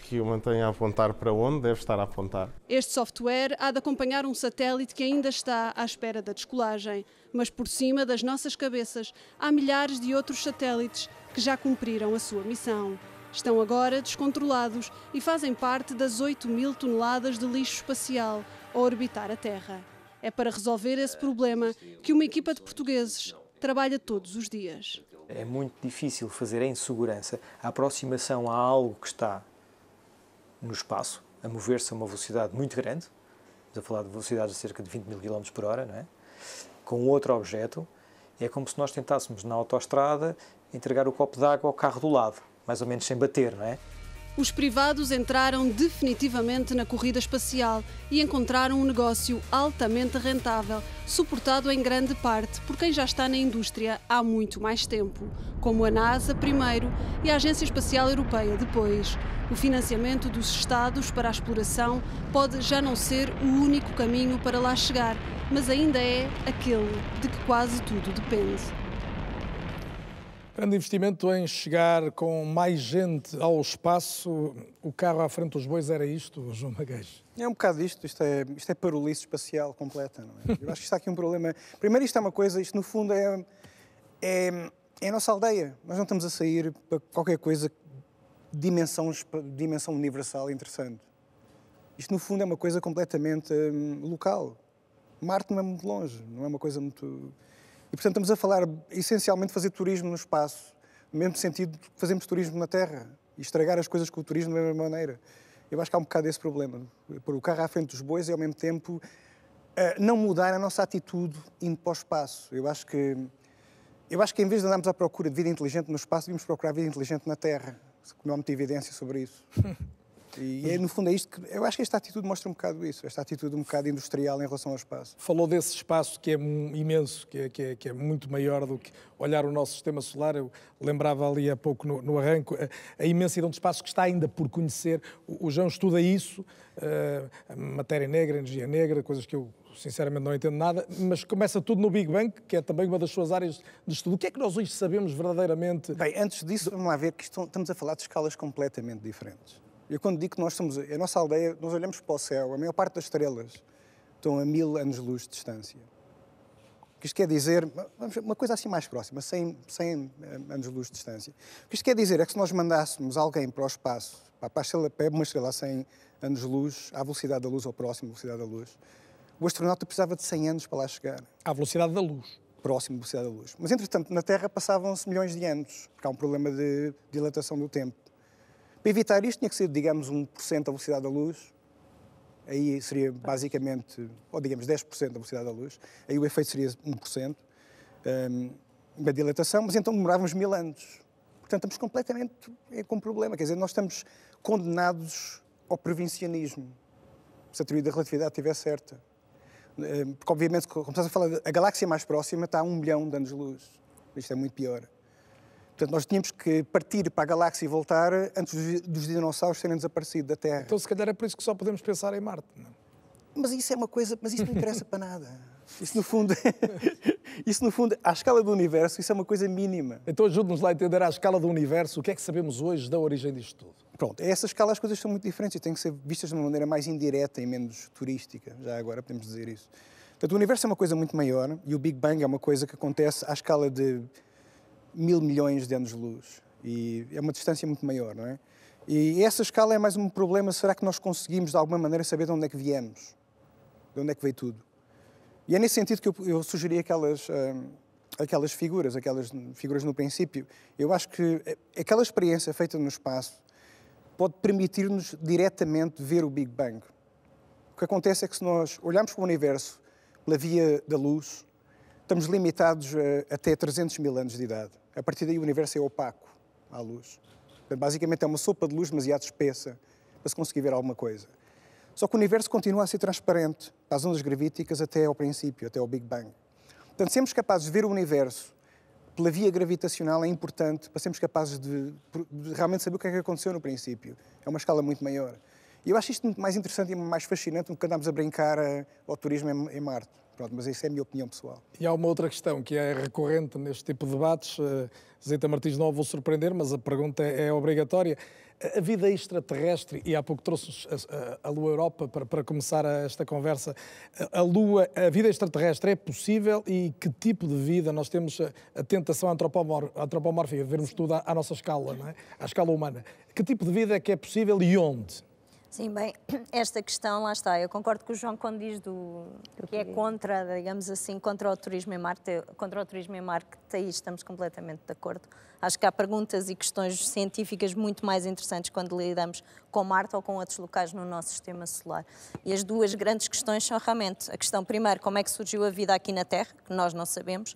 que o mantenha a apontar para onde deve estar a apontar. Este software há de acompanhar um satélite que ainda está à espera da descolagem, mas por cima das nossas cabeças há milhares de outros satélites que já cumpriram a sua missão. Estão agora descontrolados e fazem parte das 8 mil toneladas de lixo espacial a orbitar a Terra. É para resolver esse problema que uma equipa de portugueses trabalha todos os dias. É muito difícil fazer em segurança a aproximação a algo que está no espaço, a mover-se a uma velocidade muito grande, estamos a falar de velocidades de cerca de 20 mil km por hora, não é? com outro objeto, é como se nós tentássemos na autoestrada entregar o copo d'água ao carro do lado, mais ou menos sem bater, não é? os privados entraram definitivamente na corrida espacial e encontraram um negócio altamente rentável, suportado em grande parte por quem já está na indústria há muito mais tempo, como a NASA primeiro e a Agência Espacial Europeia depois. O financiamento dos Estados para a exploração pode já não ser o único caminho para lá chegar, mas ainda é aquele de que quase tudo depende. Grande investimento em chegar com mais gente ao espaço. O carro à frente dos bois era isto, João Maguês? É um bocado isto. Isto é, isto é parolice espacial completa, não é? Eu acho que está aqui um problema. Primeiro, isto é uma coisa, isto no fundo é, é, é a nossa aldeia. Nós não estamos a sair para qualquer coisa de dimensão, dimensão universal interessante. Isto no fundo é uma coisa completamente hum, local. Marte não é muito longe, não é uma coisa muito e, portanto, estamos a falar essencialmente de fazer turismo no espaço, no mesmo sentido que fazemos turismo na terra e estragar as coisas com o turismo da mesma maneira. Eu acho que há um bocado desse problema. É? Pôr o carro à frente dos bois e, ao mesmo tempo, eh, não mudar a nossa atitude indo para o espaço. Eu acho que, eu acho que em vez de andarmos à procura de vida inteligente no espaço, devíamos procurar vida inteligente na terra. Não há muita evidência sobre isso. <laughs> E é, no fundo é isto que. Eu acho que esta atitude mostra um bocado isso, esta atitude um bocado industrial em relação ao espaço. Falou desse espaço que é imenso, que é, que é, que é muito maior do que olhar o nosso sistema solar. Eu lembrava ali há pouco no, no arranco a, a, imensidão de espaço que está ainda por conhecer. O, o João estuda isso, uh, matéria negra, energia negra, coisas que eu sinceramente não entendo nada, mas começa tudo no Big Bang, que é também uma das suas áreas de estudo. O que é que nós hoje sabemos verdadeiramente? Bem, antes disso, vamos lá ver que estamos a falar de escalas completamente diferentes. Eu quando digo que nós somos a nossa aldeia, nós olhamos para o céu, a maior parte das estrelas estão a mil anos-luz de distância. O que isto quer dizer, uma coisa assim mais próxima, 100, 100 eh, anos-luz de distância. O que isto quer dizer é que se nós mandássemos alguém para o espaço, para a estrela, para uma estrela a 100 anos-luz, à velocidade da luz, ou próxima velocidade da luz, o astronauta precisava de 100 anos para lá chegar. À velocidade da luz próximo velocidade da luz. Mas, entretanto, na Terra passavam-se milhões de anos, porque há um problema de dilatação do tempo. Para evitar isto, tinha que ser, digamos, 1% da velocidade da luz. Aí seria basicamente, ou digamos, 10% da velocidade da luz. Aí o efeito seria 1%. Um, uma dilatação, mas então demorávamos mil anos. Portanto, estamos completamente é, com um problema. Quer dizer, nós estamos condenados ao provincianismo. Se a teoria da relatividade estiver certa. Hum, porque, obviamente, como estás a falar, a galáxia mais próxima está a um milhão de anos-luz. Isto é muito pior. Portanto, nós tínhamos que partir para a galáxia e voltar antes dos dinossauros terem desaparecido da Terra. Então, se calhar é por isso que só podemos pensar em Marte. Não? É? Mas isso é uma coisa, mas isso não interessa para nada. Isso no fundo, <laughs> isso no fundo, à escala do universo, isso é uma coisa mínima. Então ajude-nos lá a entender à escala do universo o que é que sabemos hoje da origem disto tudo. Pronto, a essa escala as coisas são muito diferentes e têm que ser vistas de uma maneira mais indireta e menos turística, já agora podemos dizer isso. Portanto, o universo é uma coisa muito maior e o Big Bang é uma coisa que acontece à escala de mil milhões de anos-luz. E é uma distância muito maior, não é? E essa escala é mais um problema. Será que nós conseguimos, de alguma maneira, saber de onde é que viemos? De onde é que veio tudo? E é nesse sentido que eu, eu sugeri aquelas, ah, aquelas figuras, aquelas figuras no princípio. Eu acho que aquela experiência feita no espaço pode permitir-nos diretamente ver o Big Bang. O que acontece é que se nós olharmos para o Universo pela via da luz, estamos limitados a, ah, até 300 mil anos de idade. A partir daí o universo é opaco à luz. basicamente é uma sopa de luz demasiado espessa para se conseguir ver alguma coisa. Só que o universo continua a ser transparente às ondas gravíticas até ao princípio, até ao Big Bang. Portanto, sermos capazes de ver o universo pela via gravitacional é importante para sermos capazes de, de realmente saber o que é que aconteceu no princípio. É uma escala muito maior. E eu acho isto muito mais interessante e mais fascinante do que andarmos a brincar eh, ao turismo em Marte. Pronto, mas isso é a minha opinião pessoal. E há uma outra questão que é recorrente neste tipo de debates. Eh, Zita Martins, não a vou surpreender, mas a pergunta é, obrigatória. A vida extraterrestre, e há pouco trouxe a, a, Lua Europa para, para começar esta conversa, a, Lua, a vida extraterrestre é possível e que tipo de vida nós temos a, tentação antropomórfica vermos tudo à, à nossa escala, não é? à escala humana. Que tipo de vida é que é possível e onde? Sim, bem, <clears throat> esta questão, lá está, eu concordo com o João quando diz do, que é contra, digamos assim, contra o turismo em Marte, contra o turismo em Marte, aí estamos completamente de acordo. Acho que há perguntas e questões científicas muito mais interessantes quando lidamos com Marte ou com outros locais no nosso sistema solar. E as duas grandes questões são realmente a questão, primeiro, como é que surgiu a vida aqui na Terra, que nós não sabemos,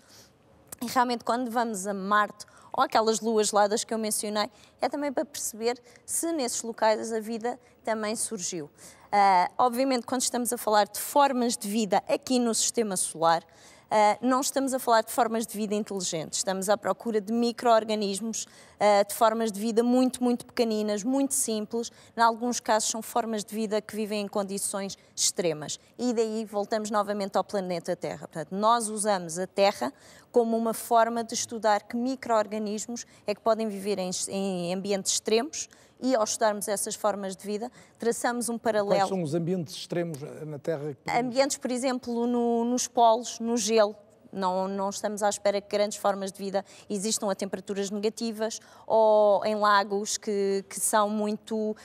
e realmente quando vamos a Marte ou aquelas luas geladas que eu mencionei, é também para perceber se nesses locais a vida também surgiu. Uh, obviamente, quando estamos a falar de formas de vida aqui no sistema solar, uh, não estamos a falar de formas de vida inteligentes, estamos à procura de micro-organismos eh, de formas de vida muito, muito pequeninas, muito simples. Em alguns casos, são formas de vida que vivem em condições extremas. E daí voltamos novamente ao planeta Terra. Portanto, nós usamos a Terra como uma forma de estudar que micro-organismos é que podem viver em, em ambientes extremos, e ao estudarmos essas formas de vida, traçamos um paralelo. Quais são os ambientes extremos na Terra? Ambientes, por exemplo, no, nos polos, no gelo, não, não estamos à espera que grandes formas de vida existam a temperaturas negativas ou em lagos que, que são muito uh,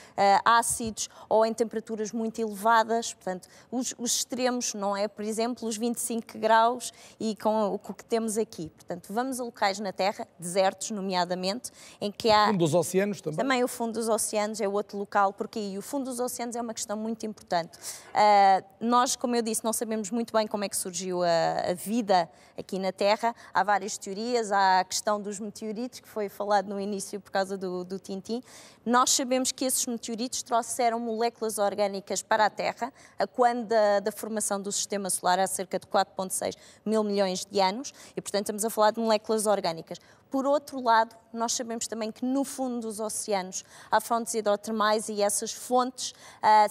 ácidos ou em temperaturas muito elevadas. Portanto, os, os, extremos, não é? Por exemplo, os 25 graus e com o que temos aqui. Portanto, vamos a locais na Terra, desertos, nomeadamente, em que há. O fundo dos oceanos também. Também o fundo dos oceanos é outro local, porque aí o fundo dos oceanos é uma questão muito importante. Uh, nós, como eu disse, não sabemos muito bem como é que surgiu a, a vida aqui na Terra. Há várias teorias, há a questão dos meteoritos, que foi falado no início por causa do, do Tintim. Nós sabemos que esses meteoritos trouxeram moléculas orgânicas para a Terra, a quando da, da formação do Sistema Solar, há cerca de 4,6 mil milhões de anos, e portanto estamos a falar de moléculas orgânicas. Por outro lado, nós sabemos também que no fundo dos oceanos há fontes hidrotermais e essas fontes uh,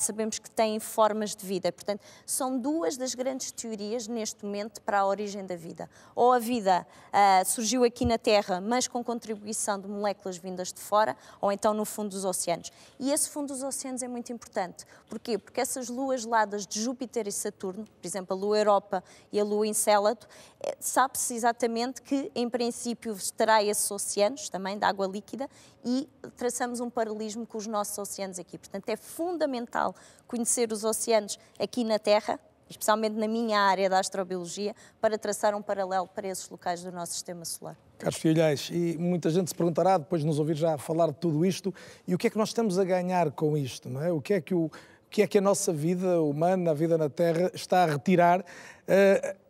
sabemos que têm formas de vida. Portanto, são duas das grandes teorias neste momento para a origem da vida. Ou a vida uh, surgiu aqui na Terra, mas com contribuição de moléculas vindas de fora, ou então no fundo dos oceanos. E esse fundo dos oceanos é muito importante. Porquê? Porque essas luas geladas de Júpiter e Saturno, por exemplo, a lua Europa e a lua Encélado, eh, sabe-se exatamente que, em princípio, estará esses oceanos, também de água líquida e traçamos um paralelismo com os nossos oceanos aqui. Portanto, é fundamental conhecer os oceanos aqui na Terra, especialmente na minha área da astrobiologia, para traçar um paralelo para esses locais do nosso sistema solar. Carlos Filhais, e muita gente se perguntará, depois de nos ouvir já falar de tudo isto, e o que é que nós estamos a ganhar com isto, não é? O que é que o que é que a nossa vida humana, a vida na Terra, está a retirar, uh,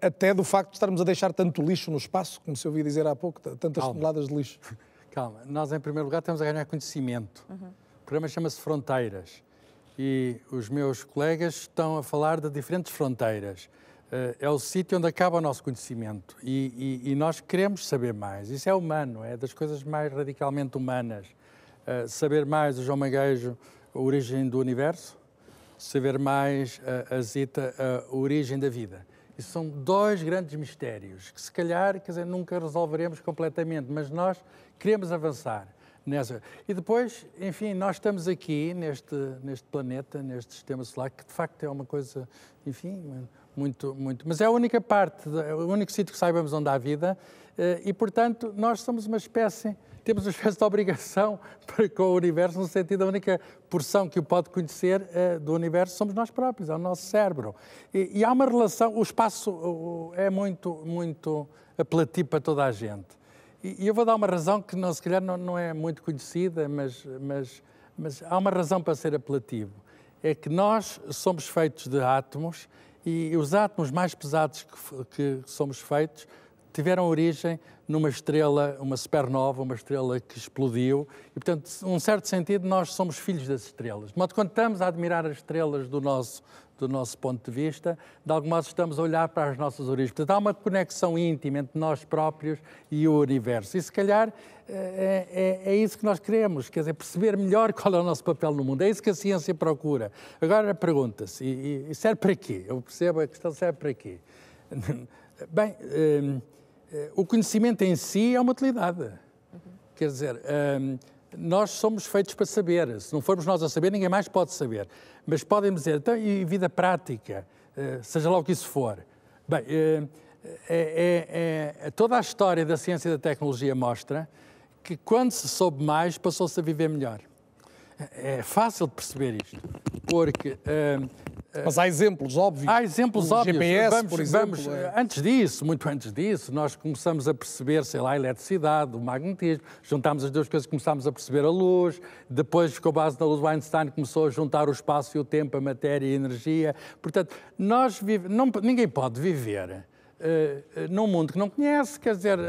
até do facto de estarmos a deixar tanto lixo no espaço, como se ouvi dizer há pouco, tantas toneladas de lixo. Calma, nós em primeiro lugar estamos a ganhar conhecimento. Uhum. O programa chama-se Fronteiras e os meus colegas estão a falar de diferentes fronteiras. Eh, é o sítio onde acaba o nosso conhecimento e, e, e, nós queremos saber mais. Isso é humano, é das coisas mais radicalmente humanas. Eh, saber mais o João Manguejo, a origem do universo, saber mais a, eh, a Zita, a origem da vida. Isso são dois grandes mistérios que, se calhar, quer dizer, nunca resolveremos completamente, mas nós queremos avançar. Nessa. E depois, enfim, nós estamos aqui neste, neste planeta, neste sistema solar, que de facto é uma coisa, enfim, muito, muito. Mas é a única parte, é o único sítio que saibamos onde há vida eh, e, portanto, nós somos uma espécie, temos uma espécie de obrigação <laughs> para, com o universo, no sentido, a única porção que o pode conhecer eh, do universo somos nós próprios, é o nosso cérebro. E, e há uma relação, o espaço é muito, muito apelativo para toda a gente. E, eu vou dar uma razão que não, se calhar não, não é muito conhecida, mas, mas, mas há uma razão para ser apelativo. É que nós somos feitos de átomos e os átomos mais pesados que, que somos feitos tiveram origem numa estrela, uma supernova, uma estrela que explodiu. E, portanto, num certo sentido, nós somos filhos das estrelas. De modo que, quando estamos a admirar as estrelas do nosso do nosso ponto de vista, de alguma modo estamos a olhar para as nossas origens. Portanto, há uma conexão íntima entre nós próprios e o universo. E se calhar eh, é, é, é, isso que nós queremos, quer dizer, perceber melhor <laughs> qual é o nosso papel no mundo. É isso que a ciência procura. Agora pergunta-se, e, e, serve para quê? Eu percebo a questão serve para quê? <laughs> Bem, um, eh, eh, o conhecimento em si é uma utilidade. Uhum. Quer dizer, um, nós somos feitos para saber. Se não formos nós a saber, ninguém mais pode saber. Mas podem dizer, então, e vida prática, eh, seja lá o que isso for. Bem, eh, eh, é, é, é, toda a história da ciência e da tecnologia mostra que quando se soube mais, passou-se a viver melhor. É, é fácil de perceber isto, porque é. Mas há exemplos óbvios. Há exemplos o óbvios. GPS, vamos, por exemplo. Vamos, é... Antes disso, muito antes disso, nós começamos a perceber, sei lá, a eletricidade, o magnetismo, juntámos as duas coisas, começámos a perceber a luz, depois, com base na luz Einstein, começou a juntar o espaço e o tempo, a matéria e a energia. Portanto, nós vive... Não, ninguém pode viver eh, eh, num mundo que não conhece, quer dizer, uh,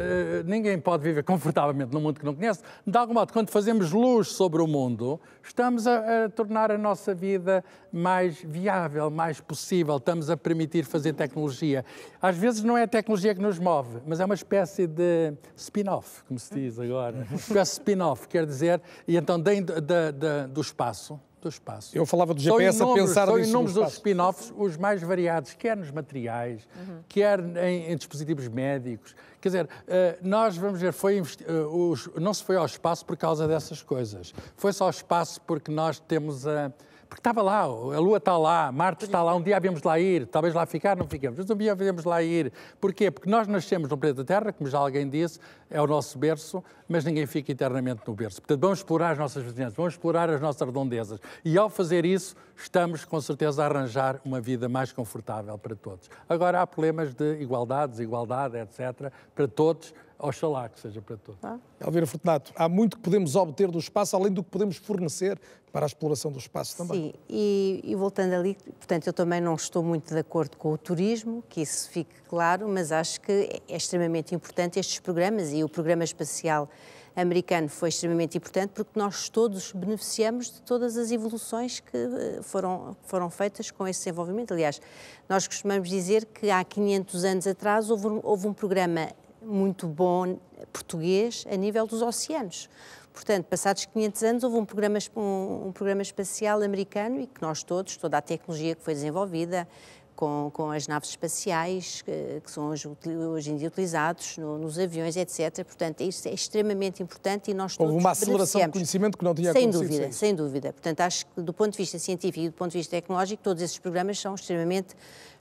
ninguém pode viver <laughs> confortavelmente num mundo que não conhece. De algum modo, quando fazemos luz sobre o mundo, estamos a, a tornar a nossa vida mais viável, mais possível, estamos a permitir fazer tecnologia. Às vezes não é a tecnologia que nos move, mas é uma espécie de spin-off, como se diz agora. Uma <laughs> espécie de spin-off, quer dizer, e então de, de, de, do espaço do espaço. Eu falava do GPS são inúmeros, a pensar são nisso inúmeros outros spin-offs, os mais variados, quer nos materiais, uhum. quer em, em, dispositivos médicos. Quer dizer, eh, nós vamos ver, foi eh, não se foi ao espaço por causa dessas coisas. Foi-se ao espaço porque nós temos a porque estava lá, a Lua está lá, Marte está lá, um dia havíamos lá ir, talvez lá ficar, não ficamos, um dia havíamos lá ir. Porquê? Porque nós nascemos no planeta Terra, como já alguém disse, é o nosso berço, mas ninguém fica eternamente no berço. Portanto, vamos explorar as nossas vizinhanças, vamos explorar as nossas redondezas. E ao fazer isso, estamos com certeza a arranjar uma vida mais confortável para todos. Agora, há problemas de igualdade, desigualdade, etc., para todos, Oxalá que seja para todos. Ah. Elvira Fortunato, há muito que podemos obter do espaço, além do que podemos fornecer para a exploração do espaço também. Sim, e, e, voltando ali, portanto, eu também não estou muito de acordo com o turismo, que isso fique claro, mas acho que é extremamente importante estes programas e o Programa Espacial Americano foi extremamente importante porque nós todos beneficiamos de todas as evoluções que eh, foram, foram feitas com esse desenvolvimento. Aliás, nós costumamos dizer que há 500 anos atrás houve, houve um programa muito bom português a nível dos oceanos. Portanto, passados 500 anos, houve um programa, um, um programa espacial americano e que nós todos, toda a tecnologia que foi desenvolvida, com, com, as naves espaciais que, que são hoje, hoje, em dia utilizados no, nos aviões, etc. Portanto, é isso é extremamente importante e nós todos Houve uma aceleração de conhecimento que não tinha acontecido. Sem dúvida, sem dúvida. Portanto, acho que do ponto de vista científico e do ponto de vista tecnológico, todos esses programas são extremamente,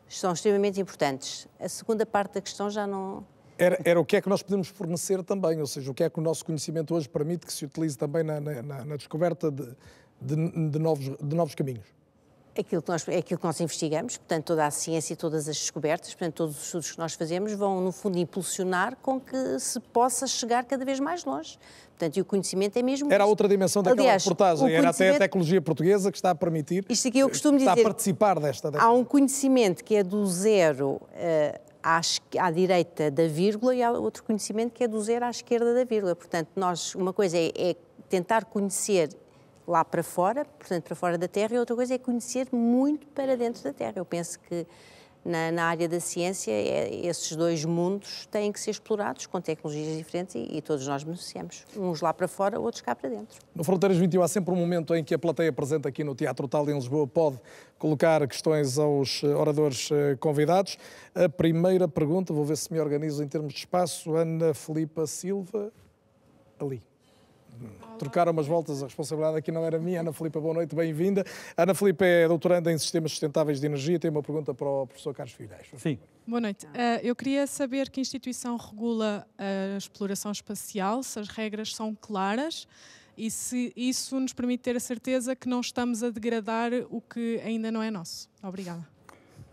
são extremamente importantes. A segunda parte da questão já não era, era o que é que nós podemos fornecer também, ou seja, o que é que o nosso conhecimento hoje permite que se utilize também na, na, na descoberta de, de, de, novos, de novos caminhos. Aquilo que, nós, é aquilo que nós investigamos, portanto, toda a ciência e todas as descobertas, portanto, todos os estudos que nós fazemos vão, no fundo, impulsionar com que se possa chegar cada vez mais longe. Portanto, e o conhecimento é mesmo. Era a outra dimensão daquela Aliás, reportagem, era até a tecnologia portuguesa que está a permitir. Isto aqui eu costumo está dizer. Está a participar desta, Década. Há um conhecimento que é do zero uh, à, à, direita da vírgula e há outro conhecimento que é do zero à esquerda da vírgula. Portanto, nós, uma coisa é, é tentar conhecer lá para fora, portanto, para fora da Terra, e outra coisa é conhecer muito para dentro da Terra. Eu penso que na, na, área da ciência, é, esses dois mundos têm que ser explorados com tecnologias diferentes e, e, todos nós beneficiamos. Uns lá para fora, outros cá para dentro. No Fronteiras 21 há sempre um momento em que a plateia presente aqui no Teatro Tal em Lisboa pode colocar questões aos eh, oradores eh, convidados. A primeira pergunta, vou ver se me organizo em termos de espaço, Ana Filipa Silva, ali trocaram umas voltas, a responsabilidade aqui não era minha. Ana Filipa, boa noite, bem-vinda. Ana Filipa é doutoranda em Sistemas Sustentáveis de Energia. Tem uma pergunta para o professor Carlos Filhais. Sim. Boa noite. Uh, eu queria saber que instituição regula a exploração espacial, se as regras são claras e se isso nos permite ter a certeza que não estamos a degradar o que ainda não é nosso. Obrigada.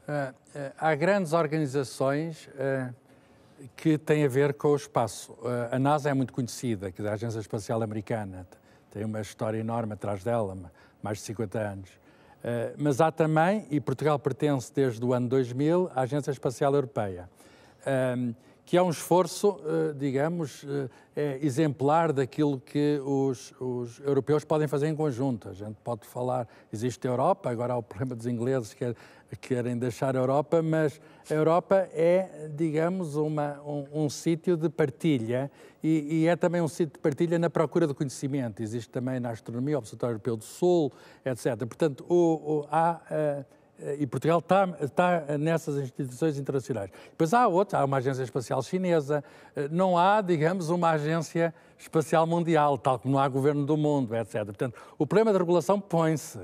Uh, uh, há grandes organizações que tem a ver com o espaço. Eh, a NASA é muito conhecida, que é a Agência Espacial Americana, tem uma história enorme atrás dela, mais de 50 anos. Eh, mas há também, e Portugal pertence desde o ano 2000, à Agência Espacial Europeia. Ehm, que é um esforço, eh, digamos, eh, é exemplar daquilo que os, os, europeus podem fazer em conjunto. A gente pode falar, existe a Europa, agora há o problema dos ingleses que é, querem deixar a Europa, mas a Europa é, digamos, uma, um, um sítio de partilha e, e, é também um sítio de partilha na procura do conhecimento. Existe também na astronomia o Observatório Europeu do Sul, etc. Portanto, o, o, há... A, eh, eh, e Portugal está, está, nessas instituições internacionais. Depois há outra, há uma agência espacial chinesa, eh, não há, digamos, uma agência espacial mundial, tal como não há governo do mundo, etc. Portanto, o problema da regulação põe-se.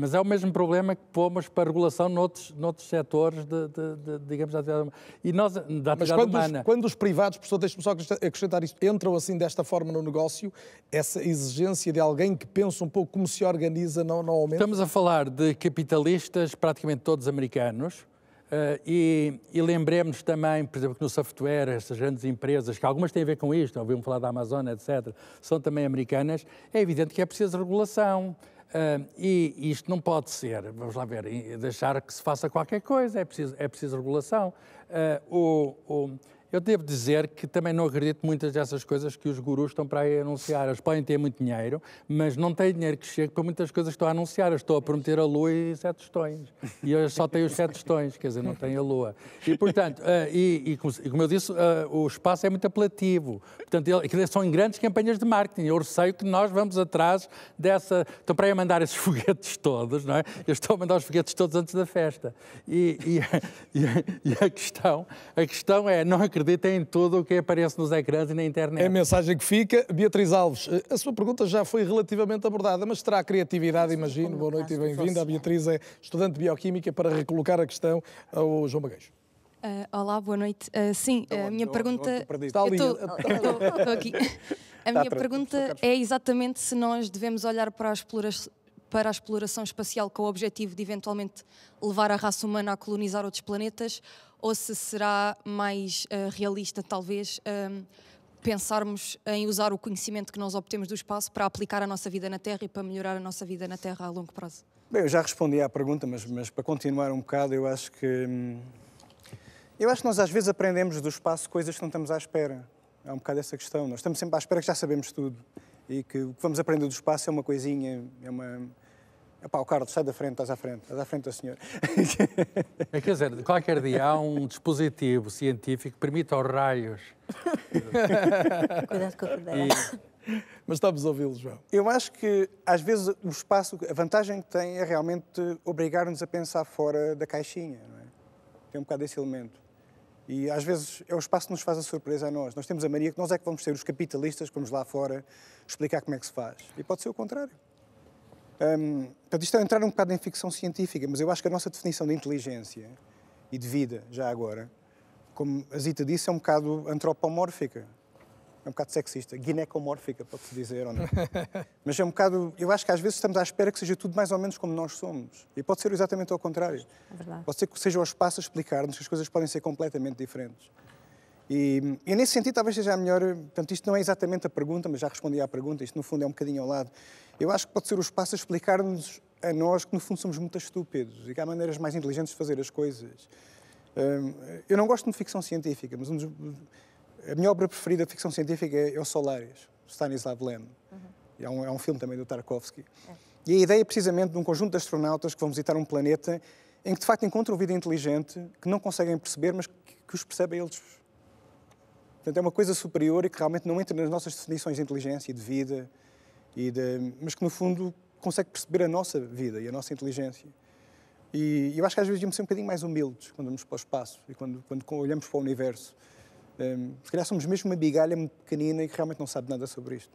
Mas é o mesmo problema que pomos para regulação noutros, noutros setores, de, de, de, digamos, da atividade, e nós, da atividade Mas quando humana. Os, quando os privados, professor, deixe-me só acrescentar isto, entram assim desta forma no negócio, essa exigência de alguém que pensa um pouco como se organiza não, não aumenta? Estamos a falar de capitalistas, praticamente todos americanos, Uh, e, e lembremos também, por exemplo, que no software, estas grandes empresas, que algumas têm a ver com isto, ouvimos falar da Amazon, etc., são também americanas, é evidente que é preciso regulação. Uh, e isto não pode ser, vamos lá ver, deixar que se faça qualquer coisa, é preciso, é preciso regulação. Uh, o, o, eu devo dizer que também não acredito muitas dessas coisas que os gurus estão para aí anunciar. Eles podem ter muito dinheiro, mas não têm dinheiro que chegue para muitas coisas que estão a anunciar. Eu estou a prometer a lua e sete tostões. E eu só tenho os sete tostões, quer dizer, não tenho a lua. E, portanto, uh, e, e, como eu disse, uh, o espaço é muito apelativo. Portanto, ele, são em grandes campanhas de marketing. Eu receio que nós vamos atrás dessa... Estão para aí a mandar esses <laughs> foguetes todos, não é? Eu estou a mandar os foguetes todos antes da festa. E, e, <laughs> e, e a, questão, a questão é, não acredito acredita em tudo o que aparece nos ecrãs e na internet. É a mensagem que fica. Beatriz Alves, eh, a sua pergunta já foi relativamente abordada, mas terá criatividade, imagino. Boa noite e bem-vinda. A Beatriz é estudante de Bioquímica para recolocar a questão ao João Magueixo. Uh, eh, olá, boa noite. Uh, sim, então, a minha pergunta. Estou aqui. <laughs> A minha pergunta é exatamente se nós devemos olhar para a, exploração, para a exploração espacial com o objetivo de eventualmente levar a raça humana a colonizar outros planetas ou se será mais uh, realista, talvez, um, ehm, pensarmos em usar o conhecimento que nós obtemos do espaço para aplicar a nossa vida na Terra e para melhorar a nossa vida na Terra a longo prazo? Bem, eu já respondi à pergunta, mas, mas para continuar um bocado, eu acho que. Hum, eu acho que nós às vezes aprendemos do espaço coisas que não estamos à espera. É um bocado essa questão. Nós estamos sempre à espera que já sabemos tudo e que o que vamos aprender do espaço é uma coisinha, é uma Epá, o Carlos, sai da frente, estás à frente, estás à frente do senhor. <laughs> É, quer dizer, qualquer dia há um dispositivo científico que permite aos raios. <laughs> Cuidado com a e... Mas estamos a ouvi-lo, João. Eu acho que, às vezes, o espaço, a vantagem que tem é realmente obrigar-nos a pensar fora da caixinha, não é? Tem um bocado desse elemento. E às vezes é o espaço que nos faz a surpresa a nós. Nós temos a mania que nós é que vamos ser os capitalistas que vamos lá fora explicar como é que se faz. E pode ser o contrário. Um, portanto, isto é entrar um bocado em ficção científica, mas eu acho que a nossa definição de inteligência e de vida, já agora, como a Zita disse, é um bocado antropomórfica. É um bocado sexista, ginecomórfica, pode-se dizer, ou não? <laughs> Mas é um bocado. Eu acho que às vezes estamos à espera que seja tudo mais ou menos como nós somos. E pode ser exatamente ao contrário. É pode ser que seja o espaço a explicar-nos que as coisas podem ser completamente diferentes. E, e, nesse sentido, talvez seja melhor. Portanto, isto não é exatamente a pergunta, mas já respondi à pergunta. Isto, no fundo, é um bocadinho ao lado. Eu acho que pode ser o espaço a explicar-nos a nós que, no fundo, somos muito estúpidos e que há maneiras mais inteligentes de fazer as coisas. Hum, eu não gosto de ficção científica, mas um dos, a minha obra preferida de ficção científica é O Solaris, Stanislav Lem. Uhum. É, um, é, um, filme também do Tarkovsky. É. E a ideia é precisamente de um conjunto de astronautas que vão visitar um planeta em que, de facto, encontram vida inteligente que não conseguem perceber, mas que, que os percebem eles Portanto, é uma coisa superior e que realmente não entra nas nossas definições de inteligência e de vida, e de, mas que, no fundo, consegue perceber a nossa vida e a nossa inteligência. E eu acho que às vezes devemos ser um bocadinho mais humildes quando vamos para o espaço e quando, quando olhamos para o universo. Um, se calhar somos mesmo uma bigalha muito pequenina e que realmente não sabe nada sobre isto.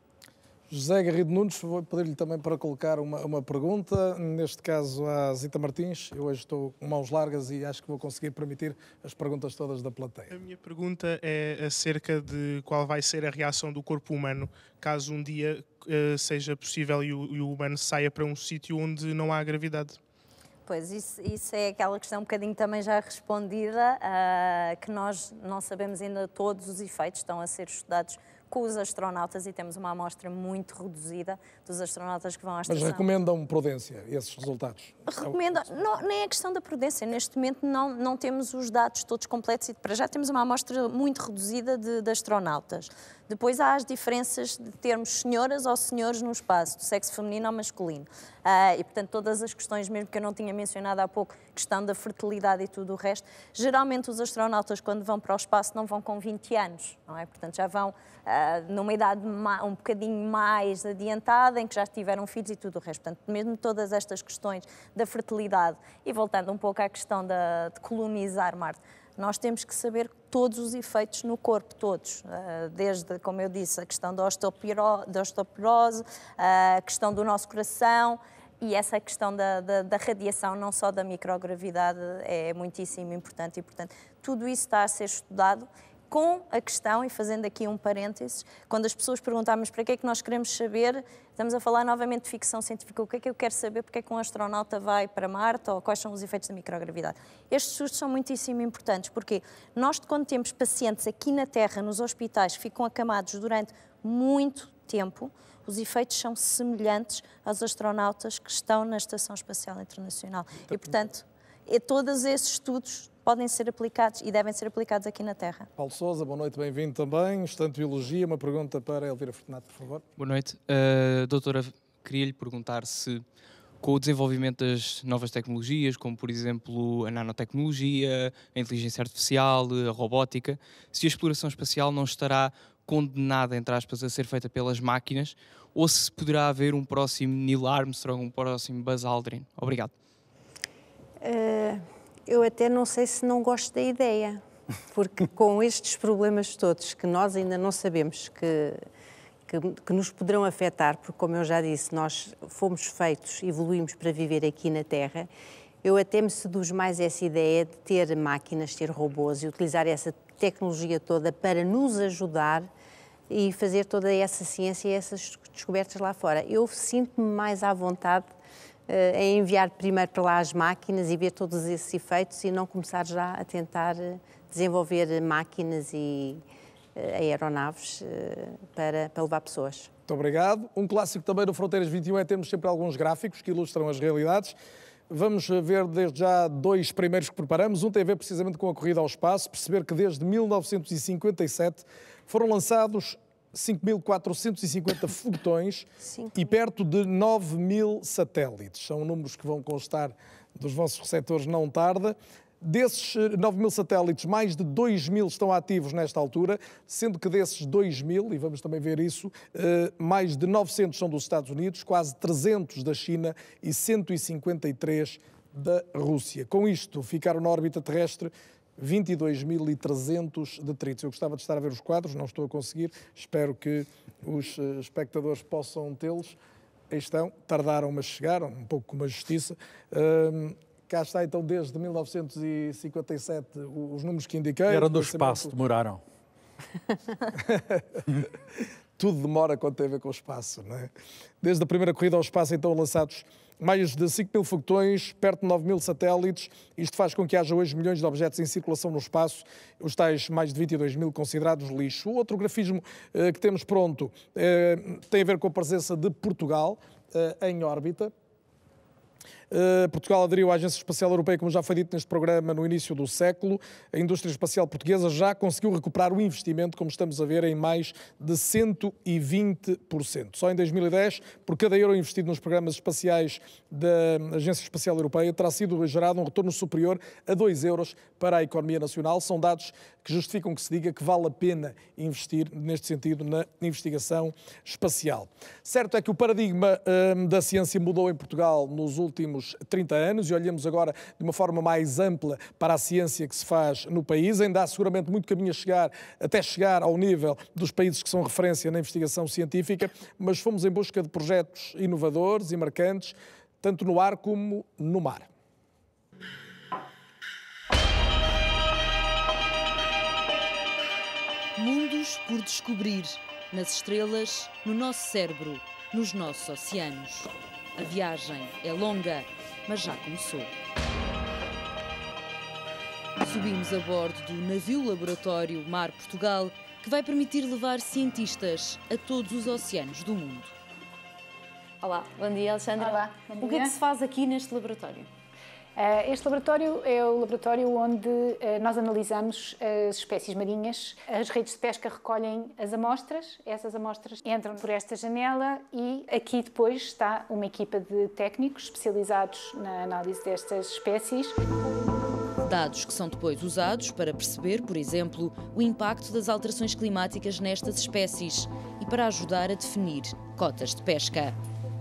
José Garrido Nunes, vou pedir-lhe também para colocar uma, uma, pergunta, neste caso à Zita Martins. Eu hoje estou com mãos largas e acho que vou conseguir permitir as perguntas todas da plateia. A minha pergunta é acerca de qual vai ser a reação do corpo humano caso um dia uh, seja possível e o, e o humano saia para um sítio onde não há gravidade. Pois, isso, isso, é aquela questão um bocadinho também já respondida, uh, que nós não sabemos ainda todos os efeitos, estão a ser estudados com os astronautas e temos uma amostra muito reduzida dos astronautas que vão à estação. Mas recomendam prudência, esses resultados? Recomendo, Não, nem é questão da prudência. Neste momento não, não temos os dados todos completos e para já temos uma amostra muito reduzida de, de astronautas. Depois há as diferenças de termos senhoras ou senhores no espaço, do sexo feminino ou masculino. Uh, e, portanto, todas as questões, mesmo que eu não tinha mencionado há pouco, questão da fertilidade e tudo o resto, geralmente os astronautas, quando vão para o espaço, não vão com 20 anos, não é? Portanto, já vão uh, numa idade um bocadinho mais adiantada, em que já tiveram filhos e tudo o resto. Portanto, mesmo todas estas questões da fertilidade, e voltando um pouco à questão da, de colonizar Marte, nós temos que saber todos os efeitos no corpo, todos. Ah, desde, como eu disse, a questão da osteoporose, ah, a questão do nosso coração, e essa questão da, da, da, radiação, não só da microgravidade, é muitíssimo importante e, portanto, tudo isso está a ser estudado com a questão, e fazendo aqui um parênteses, quando as pessoas perguntam, mas para que é que nós queremos saber? Estamos a falar novamente de ficção científica. O que é que eu quero saber? Porque é que um astronauta vai para Marte ou quais são os efeitos da microgravidade? Estes estudos são muitíssimo importantes, porque nós, quando temos pacientes aqui na Terra, nos hospitais, que ficam acamados durante muito tempo, os efeitos são semelhantes aos astronautas que estão na Estação Espacial Internacional. Então, e, portanto, todos esses estudos podem ser aplicados e devem ser aplicados aqui na Terra. Paulo Sousa, boa noite, bem-vindo também. Estante Biologia, uma pergunta para Elvira Fortunato, por favor. Boa noite. Uh, doutora, queria-lhe perguntar se, com o desenvolvimento das novas tecnologias, como por exemplo a nanotecnologia, a inteligência artificial, a robótica, se a exploração espacial não estará condenada, entre aspas, a ser feita pelas máquinas, ou se poderá haver um próximo Neil Armstrong, um próximo Buzz Aldrin? Obrigado. Uh... Eu até não sei se não gosto da ideia, porque com estes problemas todos que nós ainda não sabemos que, que, que, nos poderão afetar, porque, como eu já disse, nós fomos feitos, evoluímos para viver aqui na Terra. Eu até me seduz mais essa ideia de ter máquinas, ter robôs e utilizar essa tecnologia toda para nos ajudar e fazer toda essa ciência e essas descobertas lá fora. Eu sinto-me mais à vontade eh, é enviar primeiro para lá as máquinas e ver todos esses efeitos e não começar já a tentar eh, desenvolver máquinas e eh, aeronaves para, para levar pessoas. Muito obrigado. Um clássico também no Fronteiras 21 é temos sempre alguns gráficos que ilustram as realidades. Vamos ver desde já dois primeiros que preparamos. Um tem a ver precisamente com a corrida ao espaço, perceber que desde 1957 foram lançados 5.450 foguetões e perto de 9 mil satélites. São números que vão constar dos vossos receptores não tarda. Desses 9 eh, mil satélites, mais de 2 mil estão ativos nesta altura, sendo que desses 2 mil, e vamos também ver isso, eh, mais de 900 são dos Estados Unidos, quase 300 da China e 153 da Rússia. Com isto, ficaram na órbita terrestre 22.300 detritos. Eu gostava de estar a ver os quadros, não estou a conseguir, espero que os eh, espectadores possam tê-los. Aí estão, tardaram, mas chegaram, um pouco como a justiça. Um, cá está então desde 1957 os números que indiquei. Eram do espaço, demoraram. <laughs> tudo demora quando tem a ver com o espaço. Não é? Desde a primeira corrida ao espaço, então, lançados mais de 5 mil foguetões, perto de 9 mil satélites. Isto faz com que haja hoje milhões de objetos em circulação no espaço, os tais mais de 22 mil considerados lixo. O outro grafismo eh, que temos pronto eh, tem a ver com a presença de Portugal eh, em órbita. Eh, Portugal aderiu à Agência Espacial Europeia, como já foi dito neste programa, no início do século. A indústria espacial portuguesa já conseguiu recuperar o investimento, como estamos a ver, em mais de 120%. Só em 2010, por cada euro investido nos programas espaciais da Agência Espacial Europeia, terá sido gerado um retorno superior a 2 euros para a economia nacional. São dados que justificam que se diga que vale a pena investir, neste sentido, na investigação espacial. Certo é que o paradigma hum, da ciência mudou em Portugal nos últimos últimos 30 anos e olhamos agora de uma forma mais ampla para a ciência que se faz no país. Ainda há seguramente muito caminho a chegar, até chegar ao nível dos países que são referência na investigação científica, mas fomos em busca de projetos inovadores e marcantes, tanto no ar como no mar. Mundos por descobrir, nas estrelas, no nosso cérebro, nos nossos oceanos. A viagem é longa, mas já começou. Subimos a bordo do navio laboratório Mar Portugal, que vai permitir levar cientistas a todos os oceanos do mundo. Olá, bom dia, Alexandra. Olá, bom dia. O que é que se faz aqui neste laboratório? Eh, este laboratório é o laboratório onde eh, nós analisamos as espécies marinhas. As redes de pesca recolhem as amostras, essas amostras entram por esta janela e aqui depois está uma equipa de técnicos especializados na análise destas espécies. Dados que são depois usados para perceber, por exemplo, o impacto das alterações climáticas nestas espécies e para ajudar a definir cotas de pesca.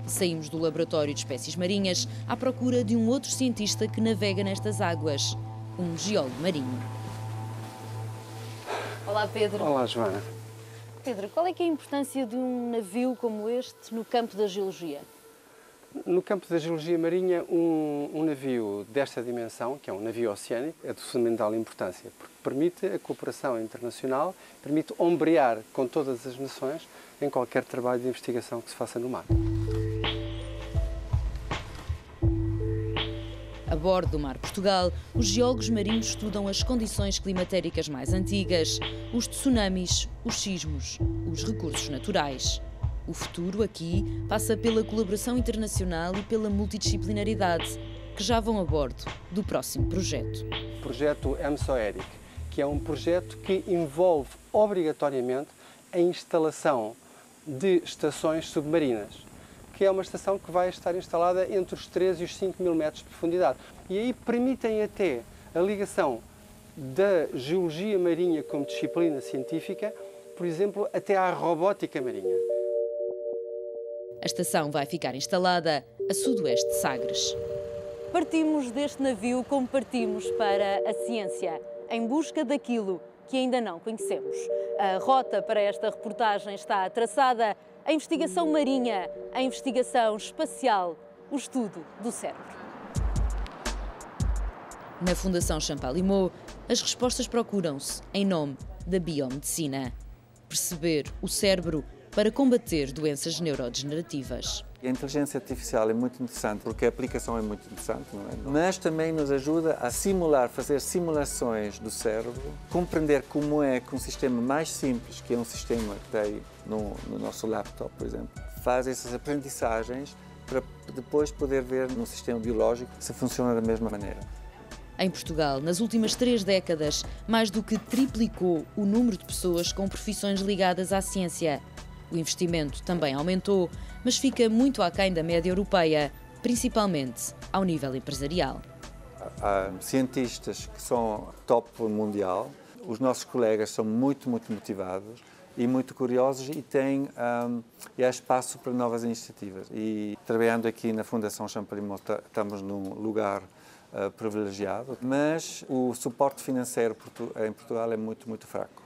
Saímos do laboratório de espécies marinhas à procura de um outro cientista que navega nestas águas, um geólogo marinho. Olá, Pedro. Olá, Joana. Pedro, qual é, é a importância de um navio como este no campo da geologia? No campo da geologia marinha, um, um, navio desta dimensão, que é um navio oceânico, é de fundamental importância, porque permite a cooperação internacional, permite ombrear com todas as nações em qualquer trabalho de investigação que se faça no mar. A bordo do Mar Portugal, os geólogos marinhos estudam as condições climatéricas mais antigas, os tsunamis, os sismos, os recursos naturais. O futuro aqui passa pela colaboração internacional e pela multidisciplinaridade, que já vão a bordo do próximo projeto. O projeto Eric, que é um projeto que envolve obrigatoriamente a instalação de estações submarinas que é uma estação que vai estar instalada entre os 3 e os 5 mil metros de profundidade. E aí permitem até a ligação da geologia marinha como disciplina científica, por exemplo, até à robótica marinha. A estação vai ficar instalada a sudoeste de Sagres. Partimos deste navio como partimos para a ciência, em busca daquilo que ainda não conhecemos. A rota para esta reportagem está traçada. A investigação marinha, a investigação espacial, o estudo do cérebro. Na Fundação Champalimau, as respostas procuram-se em nome da biomedicina. Perceber o cérebro para combater doenças neurodegenerativas. A inteligência artificial é muito interessante porque a aplicação é muito interessante, não é? Mas também nos ajuda a simular, fazer simulações do cérebro, compreender como é que um sistema mais simples, que é um sistema que tem no, no nosso laptop, por exemplo, faz essas aprendizagens para depois poder ver no sistema biológico se funciona da mesma maneira. Em Portugal, nas últimas três décadas, mais do que triplicou o número de pessoas com profissões ligadas à ciência. O investimento também aumentou, mas fica muito aquém da média europeia, principalmente ao nível empresarial. Há cientistas que são top mundial, os nossos colegas são muito, muito motivados e muito curiosos e têm um, e há espaço para novas iniciativas. E trabalhando aqui na Fundação Champrimont estamos num lugar uh, privilegiado, mas o suporte financeiro em Portugal é muito, muito fraco.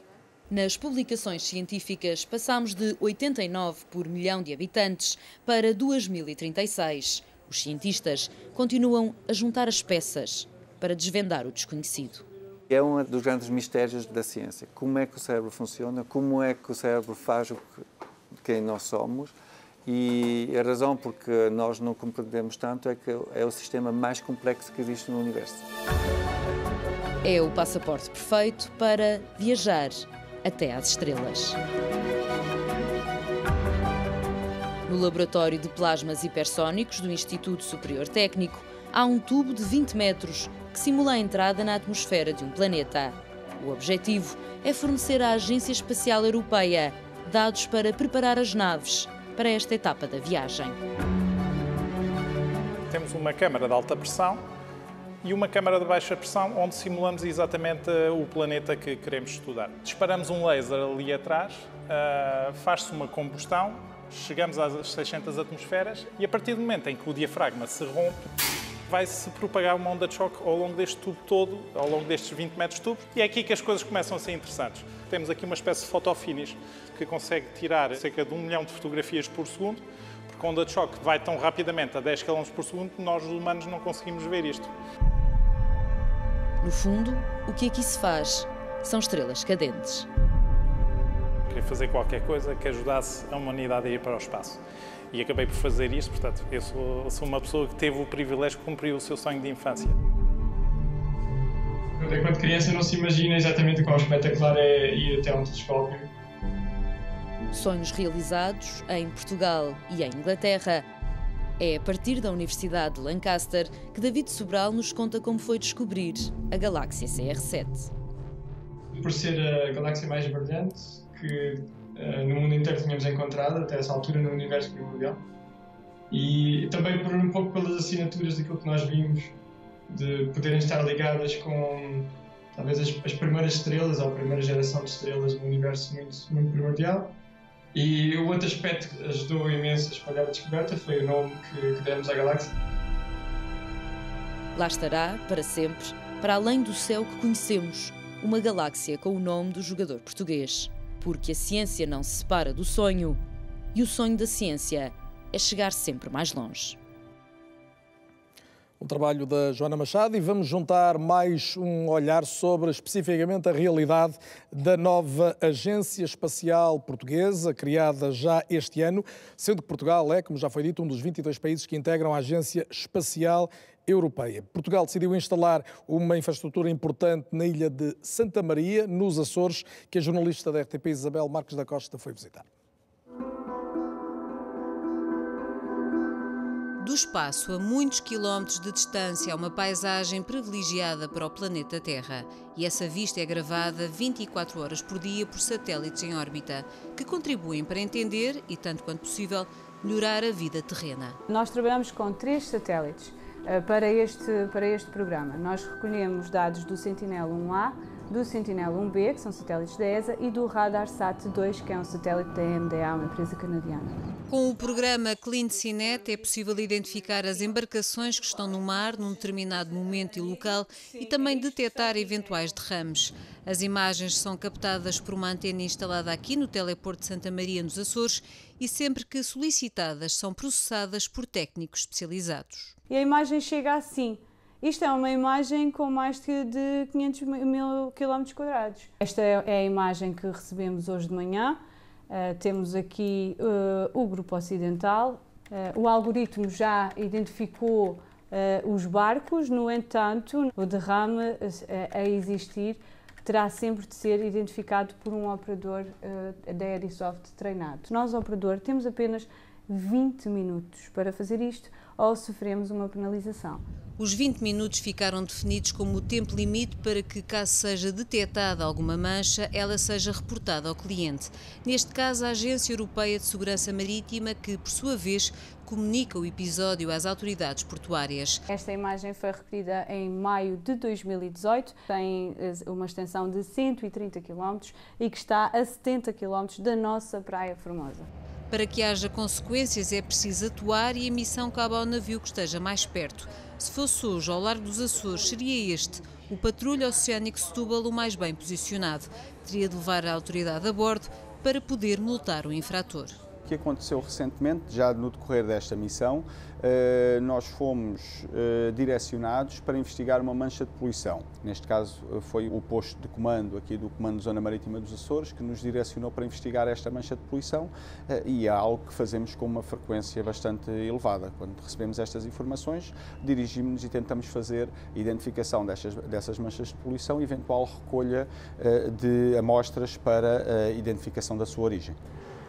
Nas publicações científicas, passamos de 89 por milhão de habitantes para 2036. Os cientistas continuam a juntar as peças para desvendar o desconhecido. É um dos grandes mistérios da ciência. Como é que o cérebro funciona, como é que o cérebro faz o que, quem nós somos. E a razão porque nós não compreendemos tanto é que é o sistema mais complexo que existe no universo. É o passaporte perfeito para viajar até às estrelas. No laboratório de plasmas hipersónicos do Instituto Superior Técnico, há um tubo de 20 metros que simula a entrada na atmosfera de um planeta. O objetivo é fornecer à Agência Espacial Europeia dados para preparar as naves para esta etapa da viagem. Temos uma câmara de alta pressão e uma câmara de baixa pressão onde simulamos exatamente uh, o planeta que queremos estudar. Disparamos um laser ali atrás, uh, faz-se uma combustão, chegamos às 600 atmosferas e a partir do momento em que o diafragma se rompe, vai-se propagar uma onda de choque ao longo deste tubo todo, ao longo destes 20 metros de tubo, e é aqui que as coisas começam a ser interessantes. Temos aqui uma espécie de fotofinish que consegue tirar cerca de um milhão de fotografias por segundo com onda de choque vai tão rapidamente a 10 km por segundo, nós humanos não conseguimos ver isto. No fundo, o que aqui se faz são estrelas cadentes. Queria fazer qualquer coisa que ajudasse a humanidade a ir para o espaço. E acabei por fazer isto, portanto, eu sou, sou uma pessoa que teve o privilégio de cumprir o seu sonho de infância. Enquanto criança não se imagina exatamente quão espetacular é ir até um telescópio Sonhos realizados em Portugal e em Inglaterra. É a partir da Universidade de Lancaster que David Sobral nos conta como foi descobrir a galáxia CR7. Por ser a galáxia mais brilhante que uh, no mundo inteiro tínhamos encontrado até essa altura no universo primordial, e também por um pouco pelas assinaturas daquilo que nós vimos, de poderem estar ligadas com talvez as, as primeiras estrelas ou a primeira geração de estrelas no universo muito, muito primordial e o outro aspecto que ajudou imenso a espalhar a descoberta foi o nome que, que demos à galáxia. Lá estará, para sempre, para além do céu que conhecemos, uma galáxia com o nome do jogador português. Porque a ciência não se separa do sonho e o sonho da ciência é chegar sempre mais longe um trabalho da Joana Machado e vamos juntar mais um olhar sobre especificamente a realidade da nova Agência Espacial Portuguesa, criada já este ano, sendo que Portugal é, como já foi dito, um dos 22 países que integram a Agência Espacial Europeia. Portugal decidiu instalar uma infraestrutura importante na ilha de Santa Maria, nos Açores, que a jornalista da RTP Isabel Marques da Costa foi visitar. Do espaço, a muitos quilómetros de distância, há uma paisagem privilegiada para o planeta Terra. E essa vista é gravada 24 horas por dia por satélites em órbita, que contribuem para entender e, tanto quanto possível, melhorar a vida terrena. Nós trabalhamos com três satélites eh, para este, para este programa. Nós recolhemos dados do Sentinel-1A do Sentinel-1B, que são satélites da ESA, e do RadarSat-2, que é um satélite da MDA, uma empresa canadiana. Com o programa Clean é possível identificar as embarcações que estão no mar num determinado momento e local e também detectar eventuais derrames. As imagens são captadas por uma antena instalada aqui no teleporto de Santa Maria, nos Açores, e sempre que solicitadas são processadas por técnicos especializados. E a imagem chega assim isto é uma imagem com mais de 500 mil quilómetros quadrados. Esta é, é a imagem que recebemos hoje de manhã. Uh, temos aqui uh, o grupo ocidental. Uh, o algoritmo já identificou os barcos, no entanto, o derrame a existir terá sempre de ser identificado por um operador da Aerisoft treinado. Nós, operador, temos apenas 20 minutos para fazer isto ou sofremos uma penalização. Os 20 minutos ficaram definidos como o tempo limite para que, caso seja detetada alguma mancha, ela seja reportada ao cliente. Neste caso, a Agência Europeia de Segurança Marítima, que, por sua vez, comunica o episódio às autoridades portuárias. Esta imagem foi recolhida em maio de 2018, tem eh, uma extensão de 130 km e que está a 70 km da nossa Praia Formosa. Para que haja consequências é preciso atuar e a missão cabe ao navio que esteja mais perto. Se fosse hoje ao largo dos Açores, seria este, o patrulha oceânico Setúbal, o mais bem posicionado. Teria de levar a autoridade a bordo para poder multar o infrator que aconteceu recentemente, já no decorrer desta missão, eh, nós fomos eh, direcionados para investigar uma mancha de poluição. Neste caso, eh, foi o posto de comando aqui do Comando Zona Marítima dos Açores que nos direcionou para investigar esta mancha de poluição e é algo que fazemos com uma frequência bastante elevada. Quando recebemos estas informações, dirigimos-nos e tentamos fazer a identificação destas, dessas manchas de poluição e eventual recolha de amostras para a identificação da sua origem.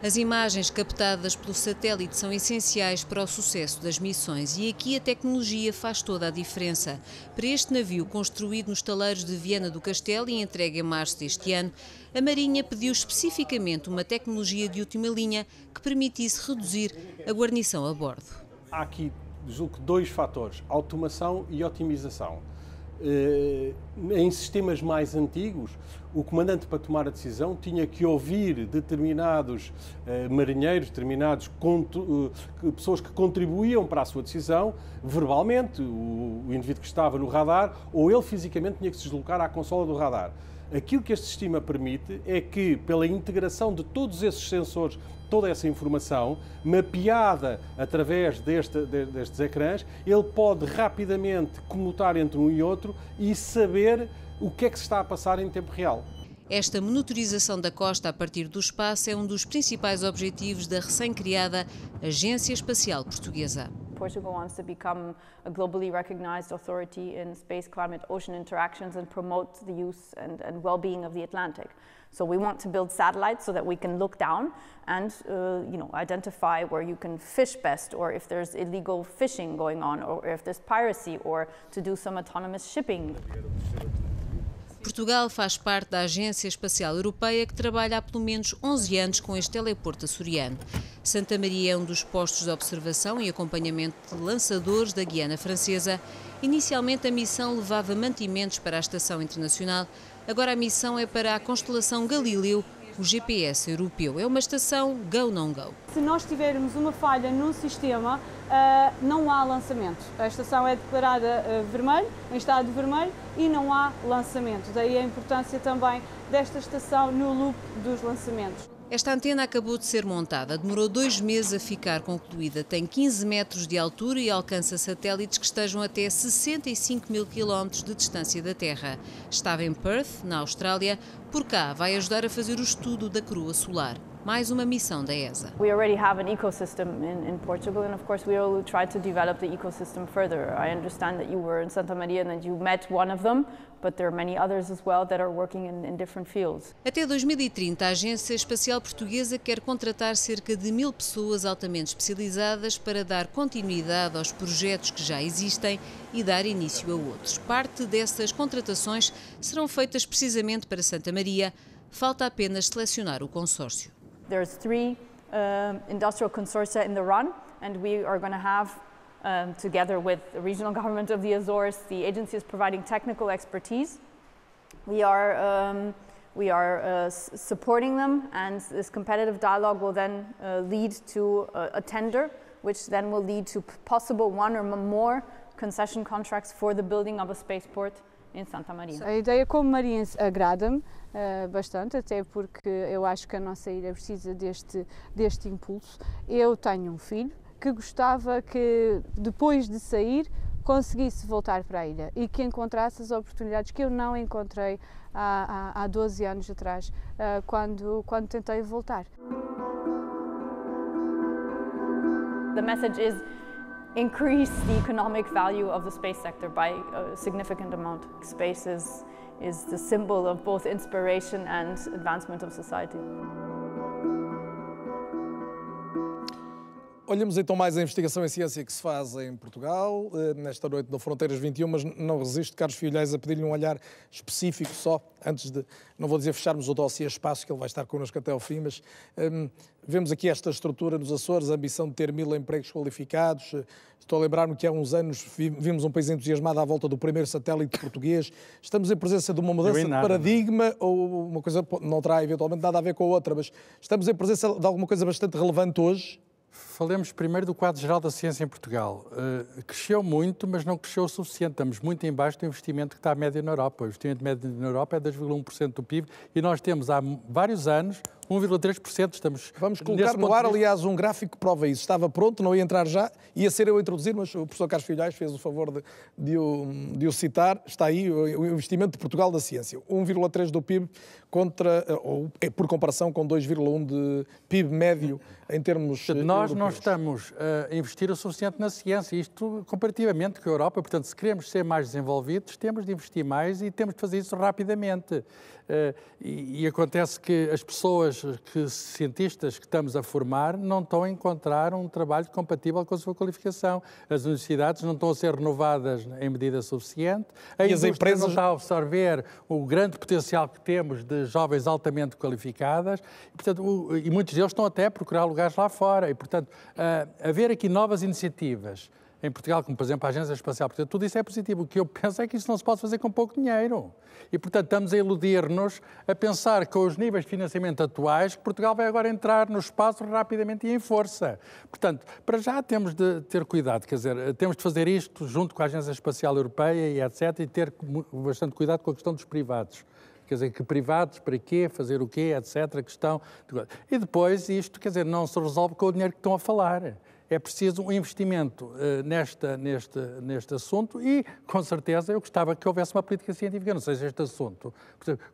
As imagens captadas pelo satélite são essenciais para o sucesso das missões e aqui a tecnologia faz toda a diferença. Para este navio, construído nos taleiros de Viana do Castelo e entregue em março deste ano, a Marinha pediu especificamente uma tecnologia de última linha que permitisse reduzir a guarnição a bordo. Há aqui, julgo dois fatores: automação e otimização. Eh, em sistemas mais antigos, o comandante, para tomar a decisão, tinha que ouvir determinados eh, marinheiros, determinadas eh, pessoas que contribuíam para a sua decisão, verbalmente, o, indivíduo que estava no radar, ou ele fisicamente tinha que se deslocar à consola do radar. Aquilo que este sistema permite é que, pela integração de todos esses sensores, toda essa informação, mapeada através deste, destes ecrãs, ele pode rapidamente comutar entre um e outro e saber o que é que se está a passar em tempo real. Esta monitorização da costa a partir do espaço é um dos principais objetivos da recém-criada Agência Espacial Portuguesa. Portugal wants to become a globally recognized authority in space, climate, ocean interactions and promote the use and, and well-being of the Atlantic. So we want to build satellites so that we can look down and uh, you know, identify where you can fish best or if there's illegal fishing going on or if there's piracy or to do some autonomous shipping. Portugal faz parte da Agência Espacial Europeia, que trabalha há pelo menos 11 anos com este teleporto açoriano. Santa Maria é um dos postos de observação e acompanhamento de lançadores da Guiana Francesa. Inicialmente, a missão levava mantimentos para a Estação Internacional, agora a missão é para a constelação Galileu, o GPS europeu. É uma estação go-não-go. -go. Se nós tivermos uma falha num sistema, ah, não há lançamentos. A estação é declarada ah, vermelho, em estado vermelho, e não há lançamentos. Daí a importância também desta estação no loop dos lançamentos. Esta antena acabou de ser montada, demorou dois meses a ficar concluída, tem 15 metros de altura e alcança satélites que estejam até 65 mil quilómetros de distância da Terra. Estava em Perth, na Austrália, por cá vai ajudar a fazer o estudo da crua solar mais uma missão da ESA. We already have an ecosystem in, in Portugal and of course we will try to develop the ecosystem further. I understand that you were in Santa Maria and that you met one of them, but there are many others as well that are working in, in different fields. Até 2030, a Agência Espacial Portuguesa quer contratar cerca de mil pessoas altamente especializadas para dar continuidade aos projetos que já existem e dar início a outros. Parte dessas contratações serão feitas precisamente para Santa Maria. Falta apenas selecionar o consórcio. there's three um, industrial consortia in the run, and we are going to have, um, together with the regional <laughs> government of the Azores, the agencies providing technical expertise. We are, um, we are uh, supporting them, and this competitive dialogue will then uh, lead to a, a tender, which then will lead to possible one or more concession contracts for the building of a spaceport in Santa Maria. So. A ideia como Marins agrada-me, Eh, bastante, até porque eu acho que a nossa ilha precisa deste, deste impulso. Eu tenho um filho que gostava que depois de sair conseguisse voltar para a ilha e que encontrasse as oportunidades que eu não encontrei há, há, há 12 anos atrás, uh, quando, quando tentei voltar. The message is increase the economic value of the space sector by a significant amount. Space is is the symbol of both inspiration and advancement of society. Olhamos então mais a investigação em ciência que se faz em Portugal, eh, nesta noite no Fronteiras 21, mas não resisto, Carlos Filhais, a pedir-lhe um olhar específico só, antes de, não vou dizer fecharmos o dossiê espaço, que ele vai estar connosco até ao fim, mas ehm, vemos aqui esta estrutura nos Açores, a ambição de ter mil empregos qualificados. Eh, estou a lembrar-me que há uns anos vimos um país entusiasmado à volta do primeiro satélite português. Estamos em presença de uma mudança de é? paradigma, ou uma coisa não terá eventualmente nada a ver com a outra, mas estamos em presença de alguma coisa bastante relevante hoje Falemos primeiro do quadro geral da ciência em Portugal. Uh, cresceu muito, mas não cresceu o suficiente. Estamos muito embaixo do investimento que está a média na Europa. O investimento médio na Europa é 2,1% do PIB e nós temos há vários anos 1,3%. Estamos Vamos colocar no ar, aliás, um gráfico que prova isso. Estava pronto, não ia entrar já, ia ser eu a introduzir, mas o professor Carlos Filhais fez o favor de, de, o, de o citar. Está aí o investimento de Portugal da ciência. 1,3% do PIB contra, eh, ou, é, por comparação com 2,1% de PIB médio em termos eh, Nós europeus. não estamos eh, a investir o suficiente na ciência, isto comparativamente com a Europa. Portanto, se queremos ser mais desenvolvidos, temos de investir mais e temos de fazer isso rapidamente. Eh, e, e acontece que as pessoas, que cientistas que estamos a formar, não estão a encontrar um trabalho compatível com a sua qualificação. As universidades não estão a ser renovadas em medida suficiente, a e as empresas não está a absorver o grande potencial que temos de jovens altamente qualificadas, e, portanto, o, e muitos deles estão até a procurar lugares lá fora. E, portanto, uh, haver aqui novas iniciativas em Portugal, como por exemplo a Agência Espacial Portuguesa, tudo isso é positivo. O que eu penso é que isso não se pode fazer com pouco dinheiro. E, portanto, estamos a iludir-nos a pensar que com os níveis de financiamento atuais que Portugal vai agora entrar no espaço rapidamente e em força. Portanto, para já temos de ter cuidado, quer dizer, temos de fazer isto junto com a Agência Espacial Europeia e etc. e ter bastante cuidado com a questão dos privados quer dizer, que privados, para quê, fazer o quê, etc., questão. E depois isto, quer dizer, não se resolve com o dinheiro que estão a falar é preciso um investimento uh, nesta, neste, neste assunto e, com certeza, eu gostava que houvesse uma política científica, não seja este assunto.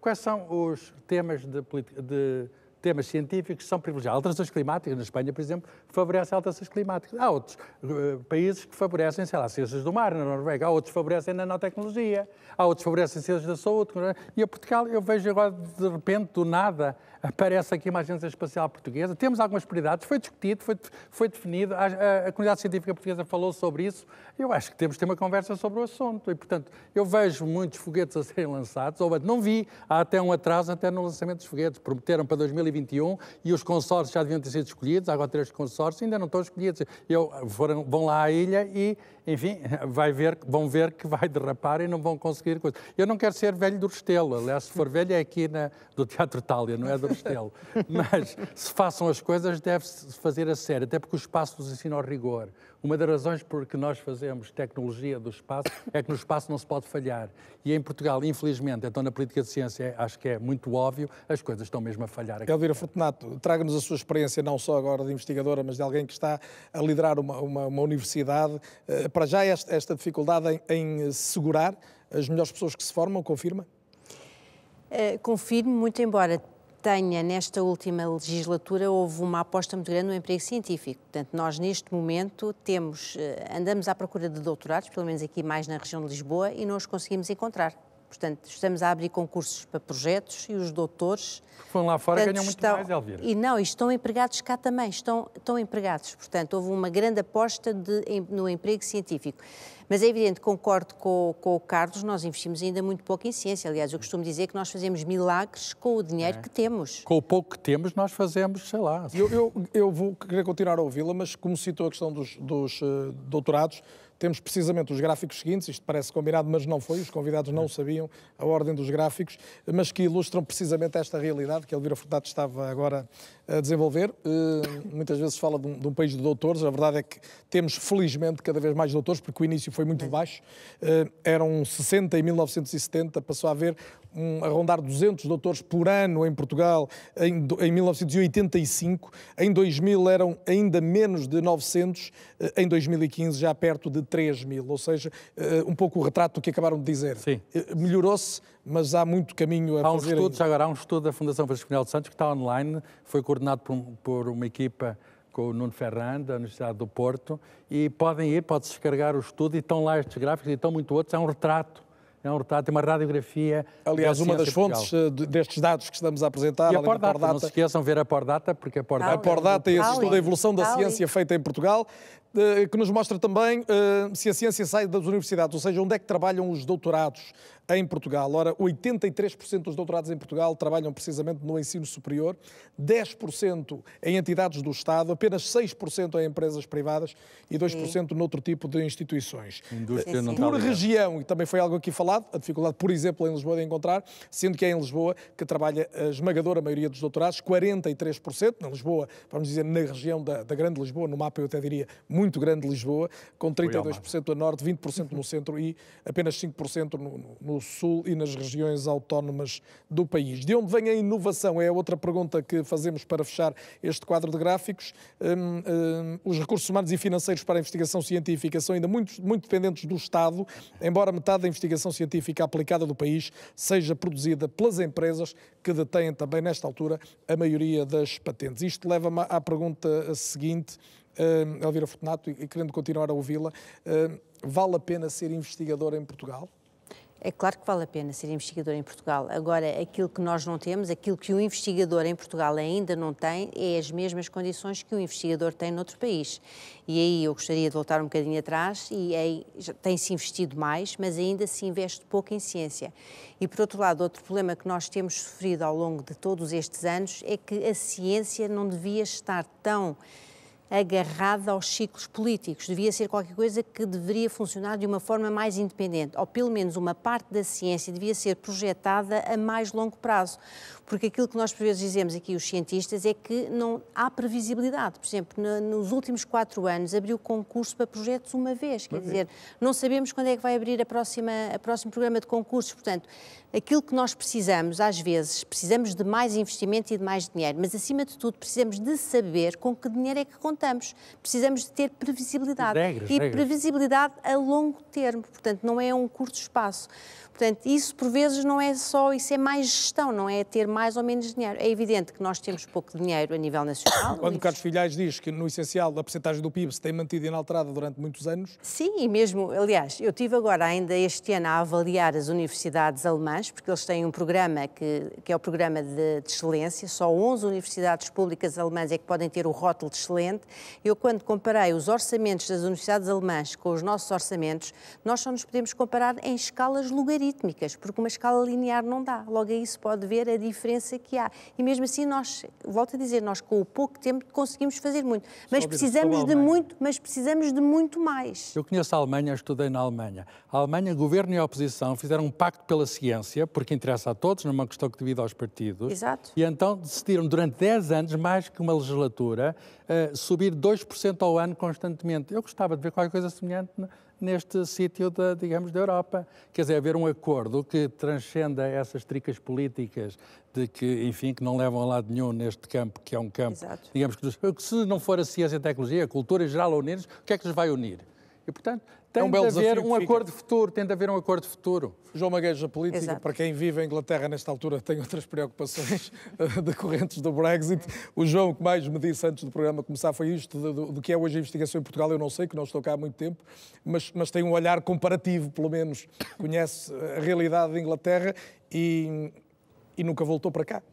Quais são os temas de, de temas científicos são privilegiados. Alterações climáticas, na Espanha, por exemplo, favorecem alterações climáticas. Há outros uh, países que favorecem, sei lá, ciências do mar, na Noruega, há outros que favorecem nanotecnologia, há outros que favorecem ciências da saúde. E a Portugal, eu vejo agora, de repente, do nada, aparece aqui uma agência espacial portuguesa. Temos algumas prioridades, foi discutido, foi, foi definido, a, a, a comunidade científica portuguesa falou sobre isso. Eu acho que temos de ter uma conversa sobre o assunto. E, portanto, eu vejo muitos foguetes a <laughs> serem lançados, ou não vi, há até um atraso até no lançamento dos foguetes. Prometeram para 2020 2021 e os consórcios já deviam ter sido escolhidos, há agora três consórcios ainda não estão escolhidos. Eu, foram, vão lá à ilha e, enfim, <laughs> vai ver, vão ver que vai derrapar e não vão conseguir coisas Eu não quero ser velho do Restelo, aliás, se for velho é aqui na, do Teatro Itália, não é do Restelo. <laughs> Mas se façam as coisas, deve-se fazer a sério, até porque o espaço nos ensina ao rigor. Uma das razões por que nós fazemos tecnologia do espaço é que no espaço não se pode falhar. E em Portugal, infelizmente, então na política de ciência acho que é muito óbvio, as coisas estão mesmo a falhar. Aqui. Elvira Fortunato, traga-nos a sua experiência, não só agora de investigadora, mas de alguém que está a liderar uma, uma, uma universidade. Eh, para já esta, esta dificuldade em, em segurar as melhores pessoas que se formam, confirma? Eh, confirmo, muito embora tenha, nesta última legislatura, houve uma aposta muito grande no emprego científico. Portanto, nós neste momento temos, eh, andamos à procura de doutorados, pelo menos aqui mais na região de Lisboa, e não os conseguimos encontrar. Portanto, estamos a abrir concursos para projetos e os doutores... Que foram lá fora portanto, ganham muito estão, mais, Elvira. E não, e estão empregados cá também, estão, estão empregados. Portanto, houve uma grande aposta de, no emprego científico. Mas é evidente, concordo com, com, o Carlos, nós investimos ainda muito pouco em ciência. Aliás, eu costumo dizer que nós fazemos milagres com o dinheiro é. que temos. Com o pouco que temos, nós fazemos, sei lá. Eu, eu, eu vou querer continuar a ouvi-la, mas como citou a questão dos, dos uh, doutorados, temos precisamente os gráficos seguintes, isto parece combinado, mas não foi, os convidados não é. sabiam a ordem dos gráficos, mas que ilustram precisamente esta realidade que Elvira Furtado estava agora a desenvolver. Uh, muitas vezes fala de um, de um, país de doutores, a verdade é que temos, felizmente, cada vez mais doutores, porque o início foi muito é. baixo, uh, eram 60 em 1970, passou a haver um, a rondar 200 doutores por ano em Portugal em, em 1985. Em 2000 eram ainda menos de 900. Eh, em 2015 já perto de 3 mil. Ou seja, eh, um pouco o retrato do que acabaram de dizer. Sim. Eh, melhorou-se, mas há muito caminho a há um fazer. Estudo, já agora, há um estudo da Fundação Francisco Manuel Santos que está online, foi coordenado por, por uma equipa com o Nuno Ferran, da Universidade do Porto, e podem ir, pode-se descarregar o estudo, e estão lá estes gráficos, e estão muito outros, é um retrato não é retrato, tem uma radiografia. Aliás, da uma das fontes eh, destes dados que estamos a apresentar. E a data não se esqueçam de ver a data porque a data. É é a data é esse estudo da evolução da ciência feita em Portugal, eh, que nos mostra também eh, se a ciência sai das universidades, ou seja, onde é que trabalham os doutorados em Portugal. Ora, 83% dos doutorados em Portugal trabalham precisamente no ensino superior, 10% em entidades do Estado, apenas 6% em empresas privadas e 2% Sim. noutro tipo de instituições. Indústria Por região, e também foi algo aqui falado, a dificuldade, por exemplo, em Lisboa de encontrar, sendo que é em Lisboa que trabalha a esmagadora maioria dos doutorados, 43%, na Lisboa, vamos dizer, na região da, da Grande Lisboa, no mapa eu até diria, muito muito grande de Lisboa, com 32% a norte, 20% no centro e apenas 5% no, no, sul e nas regiões autónomas do país. De onde vem a inovação? É a outra pergunta que fazemos para fechar este quadro de gráficos. Um, um, os recursos humanos e financeiros para a investigação científica são ainda muito, muito dependentes do Estado, embora metade da investigação científica aplicada do país seja produzida pelas empresas que detêm também, nesta altura, a maioria das patentes. Isto leva-me à pergunta seguinte uh, Elvira Fortunato, e, querendo continuar a ouvi-la, uh, vale a pena ser investigadora em Portugal? É claro que vale a pena ser investigador em Portugal. Agora, aquilo que nós não temos, aquilo que o investigador em Portugal ainda não tem, é as mesmas condições que o investigador tem noutro país. E aí eu gostaria de voltar um bocadinho atrás, e aí tem-se investido mais, mas ainda se investe pouco em ciência. E por outro lado, outro problema que nós temos sofrido ao longo de todos estes anos é que a ciência não devia estar tão agarrada aos ciclos políticos. Devia ser qualquer coisa que deveria funcionar de uma forma mais independente, ou pelo menos uma parte da ciência devia ser projetada a mais longo prazo. Porque aquilo que nós por vezes dizemos aqui, os cientistas, é que não há previsibilidade. Por exemplo, no, nos últimos quatro anos abriu concurso para projetos uma vez, quer dizer, não sabemos quando é que vai abrir a próxima, a próximo programa de concursos. Portanto, aquilo que nós precisamos, às vezes, precisamos de mais investimento e de mais dinheiro, mas acima de tudo precisamos de saber com que dinheiro é que conta. Precisamos de ter previsibilidade. Regras, e previsibilidade a longo termo, portanto, não é um curto espaço. Portanto, isso por vezes não é só, isso é mais gestão, não é ter mais ou menos dinheiro. É evidente que nós temos pouco dinheiro a nível nacional. Quando o Carlos Filhais diz que, no essencial, a percentagem do PIB se tem mantido inalterada durante muitos anos. Sim, e mesmo, aliás, eu tive agora ainda este ano a avaliar as universidades alemãs, porque eles têm um programa que, que é o programa de, de excelência, só 11 universidades públicas alemãs é que podem ter o rótulo de excelente, diferente. Eu, quando comparei os orçamentos das universidades alemãs com os nossos orçamentos, nós só nos podemos comparar em escalas logarítmicas, porque uma escala linear não dá. Logo aí se pode ver a diferença que há. E mesmo assim, nós, volto a dizer, nós com o pouco tempo conseguimos fazer muito. Mas precisamos de muito, mas precisamos de muito mais. Eu conheço a Alemanha, estudei na Alemanha. A Alemanha, governo e oposição fizeram um pacto pela ciência, porque interessa a todos, não é uma questão que divide aos partidos. Exato. E então decidiram durante 10 anos, mais que uma legislatura, uh, subir 2% ao ano constantemente. Eu gostava de ver qualquer coisa semelhante neste sítio, da, digamos, da Europa. Quer dizer, haver um acordo que transcenda essas tricas políticas de que, enfim, que não levam a lado nenhum neste campo, que é um campo, Exato. digamos, que se não for a ciência e a tecnologia, a cultura em geral a unir o que é que nos vai unir? E, portanto, tem é um de haver um acordo futuro, tem de haver um acordo futuro. João Magueja, política, Exato. para quem vive em Inglaterra nesta altura, tem outras preocupações <laughs> eh, decorrentes do Brexit. O João que mais me disse antes do programa começar foi isto, do, que é hoje a investigação em Portugal, eu não sei, que não estou cá há muito tempo, mas, mas tem um olhar comparativo, pelo menos conhece a realidade da Inglaterra e, e nunca voltou para cá.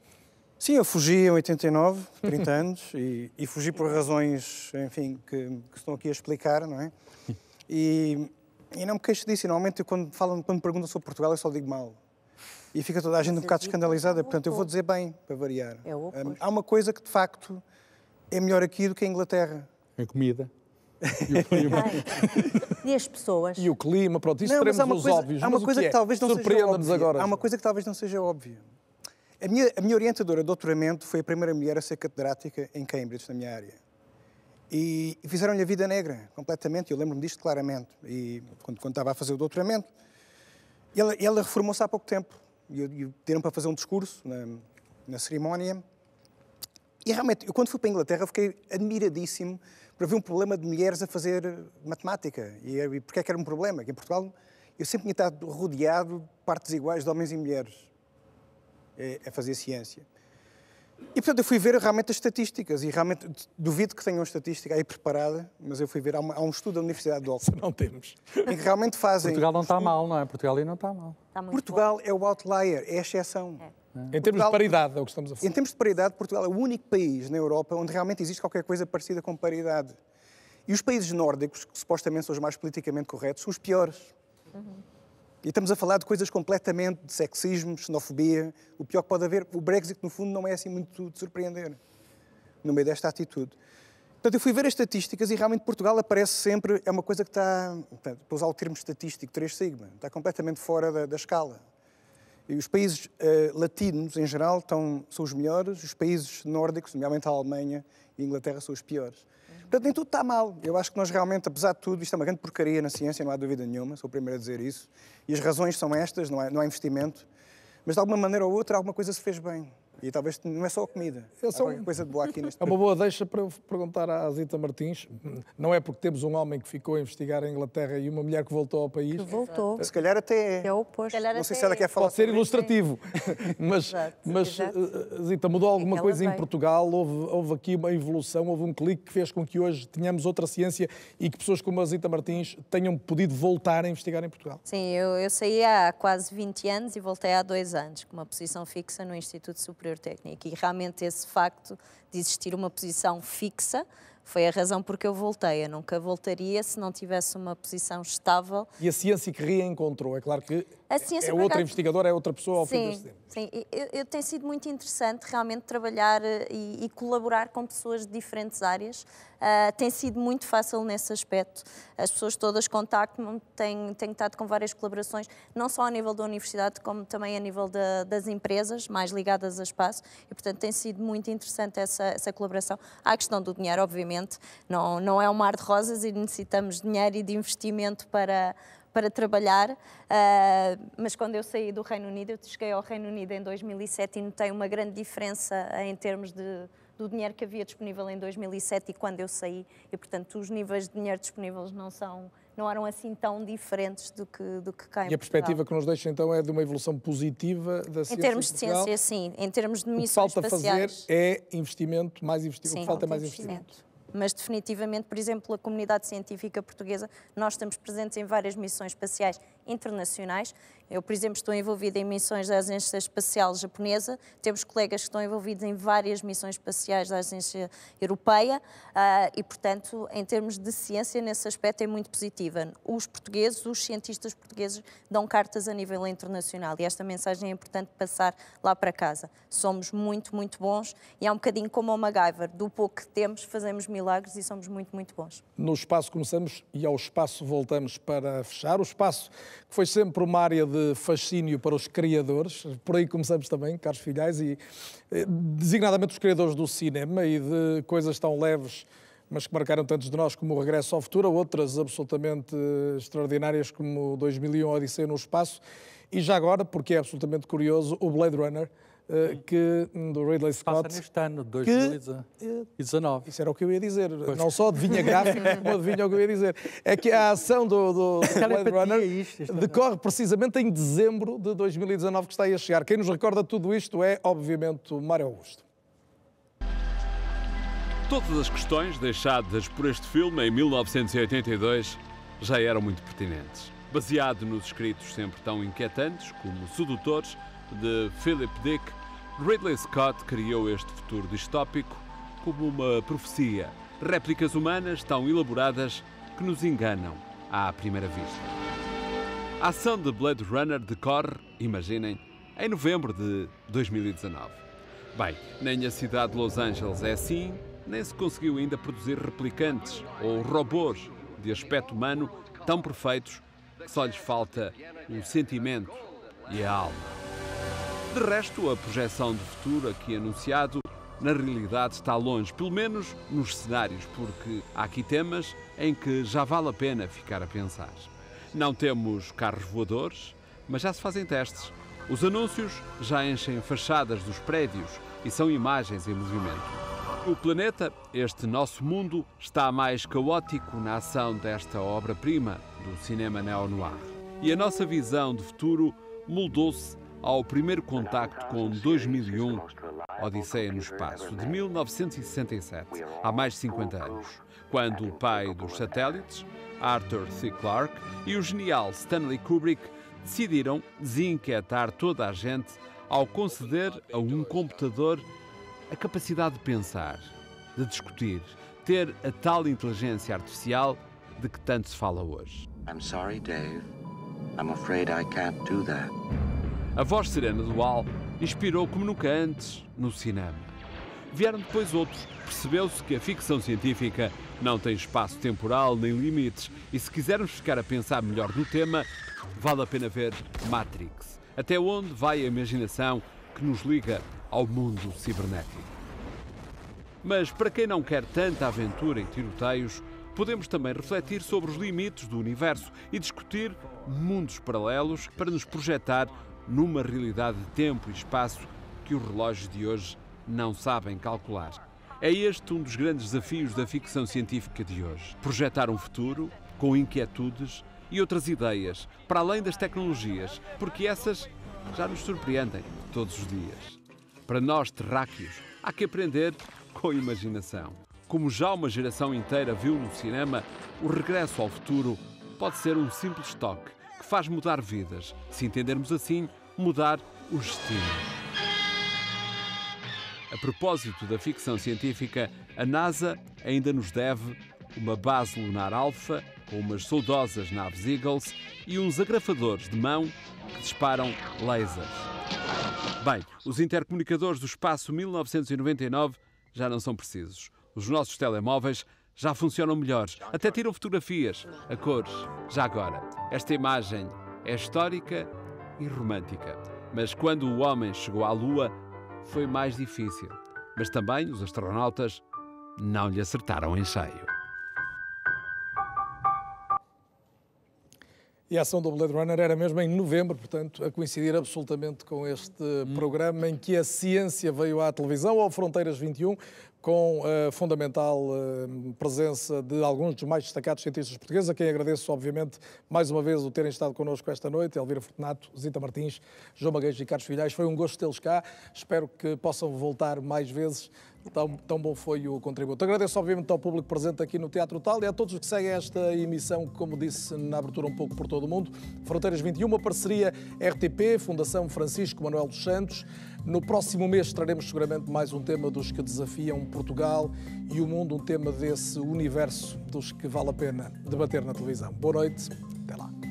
Sim, eu fugi em 89, 30 anos, e, e, fugi por razões, enfim, que, que estão aqui a explicar, não é? <laughs> E, e não me queixo disso. E normalmente, quando, falam, quando me perguntam sobre Portugal, eu só digo mal. E fica toda a gente um é bocado tipo, escandalizada. É Portanto, eu vou dizer bem, para variar. É um, há uma coisa que, de facto, é melhor aqui do que a Inglaterra. A comida. <laughs> E o clima. e as pessoas. E o clima, pronto, isso não, teremos nos coisa, óbvios. Há uma coisa que, é? que não Agora. Há uma coisa que talvez não seja óbvia. A minha, a minha orientadora de doutoramento foi a primeira mulher a ser catedrática em Cambridge, na minha área. E, fizeram-lhe a vida negra, completamente. Eu lembro-me disto claramente, e quando, quando, estava a fazer o doutoramento. E ela, ela reformou-se há pouco tempo. E, e pediram para fazer um discurso na, na cerimónia. E realmente, eu quando fui para a Inglaterra fiquei admiradíssimo para ver um problema de mulheres a fazer matemática. E, e porque é que era um problema? Que em Portugal eu sempre tinha estado rodeado de partes iguais de homens e mulheres eh, a fazer ciência. E portanto eu fui ver realmente as estatísticas e realmente duvido que tenham estatística aí preparada, mas eu fui ver, há, uma, há um estudo da Universidade de Oxford. <laughs> não temos. Em que realmente fazem. Portugal não está estudo... mal, não é? Portugal aí não está mal. Está Portugal bom. é o outlier, é a exceção. É. É. Em termos de paridade, é o que estamos a falar. Em termos de paridade, Portugal é o único país na Europa onde realmente existe qualquer coisa parecida com paridade. E os países nórdicos, que supostamente são os mais politicamente corretos, são os piores. Uhum. E estamos a falar de coisas completamente de sexismo, xenofobia, o pior que pode haver. O Brexit, no fundo, não é assim muito de surpreender no meio desta atitude. Portanto, eu fui ver as estatísticas e realmente Portugal aparece sempre, é uma coisa que está, portanto, para usar o termo estatístico, 3 sigma, está completamente fora da, da escala. E os países uh, latinos, em geral, estão, são os melhores, os países nórdicos, nomeadamente a Alemanha e a Inglaterra, são os piores. Portanto, nem tudo está mal. Eu acho que nós realmente, apesar de tudo, isto é uma grande porcaria na ciência, não há dúvida nenhuma, sou o primeiro a dizer isso. E as razões são estas, não há, não há investimento. Mas de alguma maneira ou outra, alguma coisa se fez bem. E talvez não é só a comida. É só uma coisa de boa aqui neste É uma boa deixa para perguntar à Zita Martins. Não é porque temos um homem que ficou a investigar a Inglaterra e uma mulher que voltou ao país. Que voltou. Se calhar até é. É o oposto. Não sei se ela quer falar. Pode ser ilustrativo. <laughs> mas, exato, mas exato. Eh, Zita, mudou alguma coisa em Portugal? Houve, houve aqui uma evolução, houve um clique que fez com que hoje tenhamos outra ciência e que pessoas como a Zita Martins tenham podido voltar a investigar em Portugal? Sim, eu, eu saí há quase 20 anos e voltei há dois anos, com uma posição fixa no Instituto Superior superior técnico. E realmente esse facto de existir uma posição fixa, foi a razão porque eu voltei. Eu nunca voltaria se não tivesse uma posição estável. E a ciência que reencontrou? É claro que a ciência é outra acaso... investigadora, é outra pessoa ao sim, fim Sim, eu, eu, tem sido muito interessante realmente trabalhar eh, e, e colaborar com pessoas de diferentes áreas. Uh, tem sido muito fácil nesse aspecto. As pessoas todas contactam-me, tenho, tenho estado com várias colaborações, não só a nível da universidade, como também a nível das empresas mais ligadas a espaço. E, portanto, tem sido muito interessante essa essa, essa colaboração. Há a questão do dinheiro, obviamente, não, não é um mar de rosas e necessitamos de dinheiro e de investimento para, para trabalhar, uh, mas quando eu saí do Reino Unido, eu cheguei ao Reino Unido em 2007 e notei uma grande diferença em termos de, do dinheiro que havia disponível em 2007 e quando eu saí, e portanto os níveis de dinheiro disponíveis não são não eram assim tão diferentes do que, do que cá E a perspectiva que nos deixa então é de uma evolução positiva da ciência Em termos de ciência, sim. Em termos de missões espaciais. O que falta espaciais. fazer é investimento, mais investimento. Sim, o que falta é mais investimento. investimento mas definitivamente, por exemplo, a comunidade científica portuguesa, nós estamos presentes em várias missões espaciais internacionais. Eu, por exemplo, estou envolvida em missões da Agência Espacial Japonesa, temos colegas que estão envolvidos em várias missões espaciais da Agência Europeia uh, e, portanto, em termos de ciência, nesse aspecto é muito positiva. Os portugueses, os cientistas portugueses, dão cartas a nível internacional e esta mensagem é importante passar lá para casa. Somos muito, muito bons e é um bocadinho como o MacGyver: do pouco que temos, fazemos milagres e somos muito, muito bons. No espaço começamos e ao espaço voltamos para fechar. O espaço que foi sempre uma área de fascínio para os criadores. Por aí começamos também, Carlos Filhais, e eh, designadamente os criadores do cinema e de coisas tão leves mas que marcaram tantos de nós como o Regresso ao Futuro, outras absolutamente eh, extraordinárias como 2001 Odisseia no Espaço, e já agora, porque é absolutamente curioso, o Blade Runner, eh, que, hum, do Ridley Scott. Passa neste ano, 2019. Que, isso era o que eu ia dizer. Pois. Não só adivinha gráfico, mas <laughs> adivinha o que eu ia dizer. É que a ação do, do, Blade Runner é decorre precisamente em dezembro de 2019, que está aí a chegar. Quem nos recorda tudo isto é, obviamente, o Mário Augusto. Todas as questões deixadas por este filme em 1982 já eram muito pertinentes. Baseado nos escritos sempre tão inquietantes como sedutores de Philip Dick, Ridley Scott criou este futuro distópico como uma profecia. Réplicas humanas tão elaboradas que nos enganam à primeira vista. A ação de Blade Runner decorre, imaginem, em novembro de 2019. Bem, nem a cidade de Los Angeles é assim, nem se conseguiu ainda produzir replicantes ou robôs de aspecto humano tão perfeitos que só lhes falta o sentimento e a alma. De resto, a projeção de futuro aqui anunciado na realidade está longe, pelo menos nos cenários, porque há aqui temas em que já vale a pena ficar a pensar. Não temos carros voadores, mas já se fazem testes. Os anúncios já enchem fachadas dos prédios e são imagens em movimento. O planeta, este nosso mundo, está mais caótico na ação desta obra-prima do cinema neo-noir. E a nossa visão de futuro moldou-se ao primeiro contacto com 2001, Odisseia no Espaço, de 1967, há mais de 50 anos, quando o pai dos satélites, Arthur C. Clarke, e o genial Stanley Kubrick decidiram desinquietar toda a gente ao conceder a um computador a capacidade de pensar, de discutir, ter a tal inteligência artificial de que tanto se fala hoje. I'm sorry, Dave. I'm afraid I can't do that. A voz serena do Al inspirou como nunca antes no cinema. Vieram depois outros. Percebeu-se que a ficção científica não tem espaço temporal nem limites e se quisermos ficar a pensar melhor no tema, vale a pena ver Matrix. Até onde vai a imaginação que nos liga ao mundo cibernético? Mas para quem não quer tanta aventura e tiroteios, podemos também refletir sobre os limites do universo e discutir mundos paralelos para nos projetar numa realidade de tempo e espaço que os relógios de hoje não sabem calcular. É este um dos grandes desafios da ficção científica de hoje: projetar um futuro com inquietudes e outras ideias, para além das tecnologias, porque essas já nos surpreendem todos os dias. Para nós terráqueos, há que aprender com imaginação. Como já uma geração inteira viu no cinema, o regresso ao futuro pode ser um simples toque que faz mudar vidas, se entendermos assim mudar os destinos. A propósito da ficção científica, a NASA ainda nos deve uma base lunar alfa com umas saudosas naves Eagles e uns agrafadores de mão que disparam lasers. Bem, os intercomunicadores do espaço 1999 já não são precisos. Os nossos telemóveis já funcionam melhores, até tiram fotografias a cores. Já agora, esta imagem é histórica e romântica. Mas quando o homem chegou à Lua, foi mais difícil. Mas também os astronautas não lhe acertaram em cheio. E a ação do Blade Runner era mesmo em novembro, portanto, a coincidir absolutamente com este hum. programa em que a ciência veio à televisão, ao Fronteiras 21, com a fundamental eh, presença de alguns dos mais destacados cientistas portugueses, a quem agradeço, obviamente, mais uma vez o terem estado connosco esta noite, Elvira Fortunato, Zita Martins, João Magalhães e Carlos Filhais. Foi um gosto tê-los cá, espero que possam voltar mais vezes, tão, tão bom foi o contributo. Agradeço, obviamente, ao público presente aqui no Teatro Tal e a todos que seguem esta emissão, que, como disse na abertura, um pouco por todo o mundo. Fronteiras 21, parceria RTP, Fundação Francisco Manuel dos Santos, no próximo mês traremos seguramente mais um tema dos que desafiam Portugal e o mundo, um tema desse universo dos que vale a pena debater na televisão. Boa noite, até lá.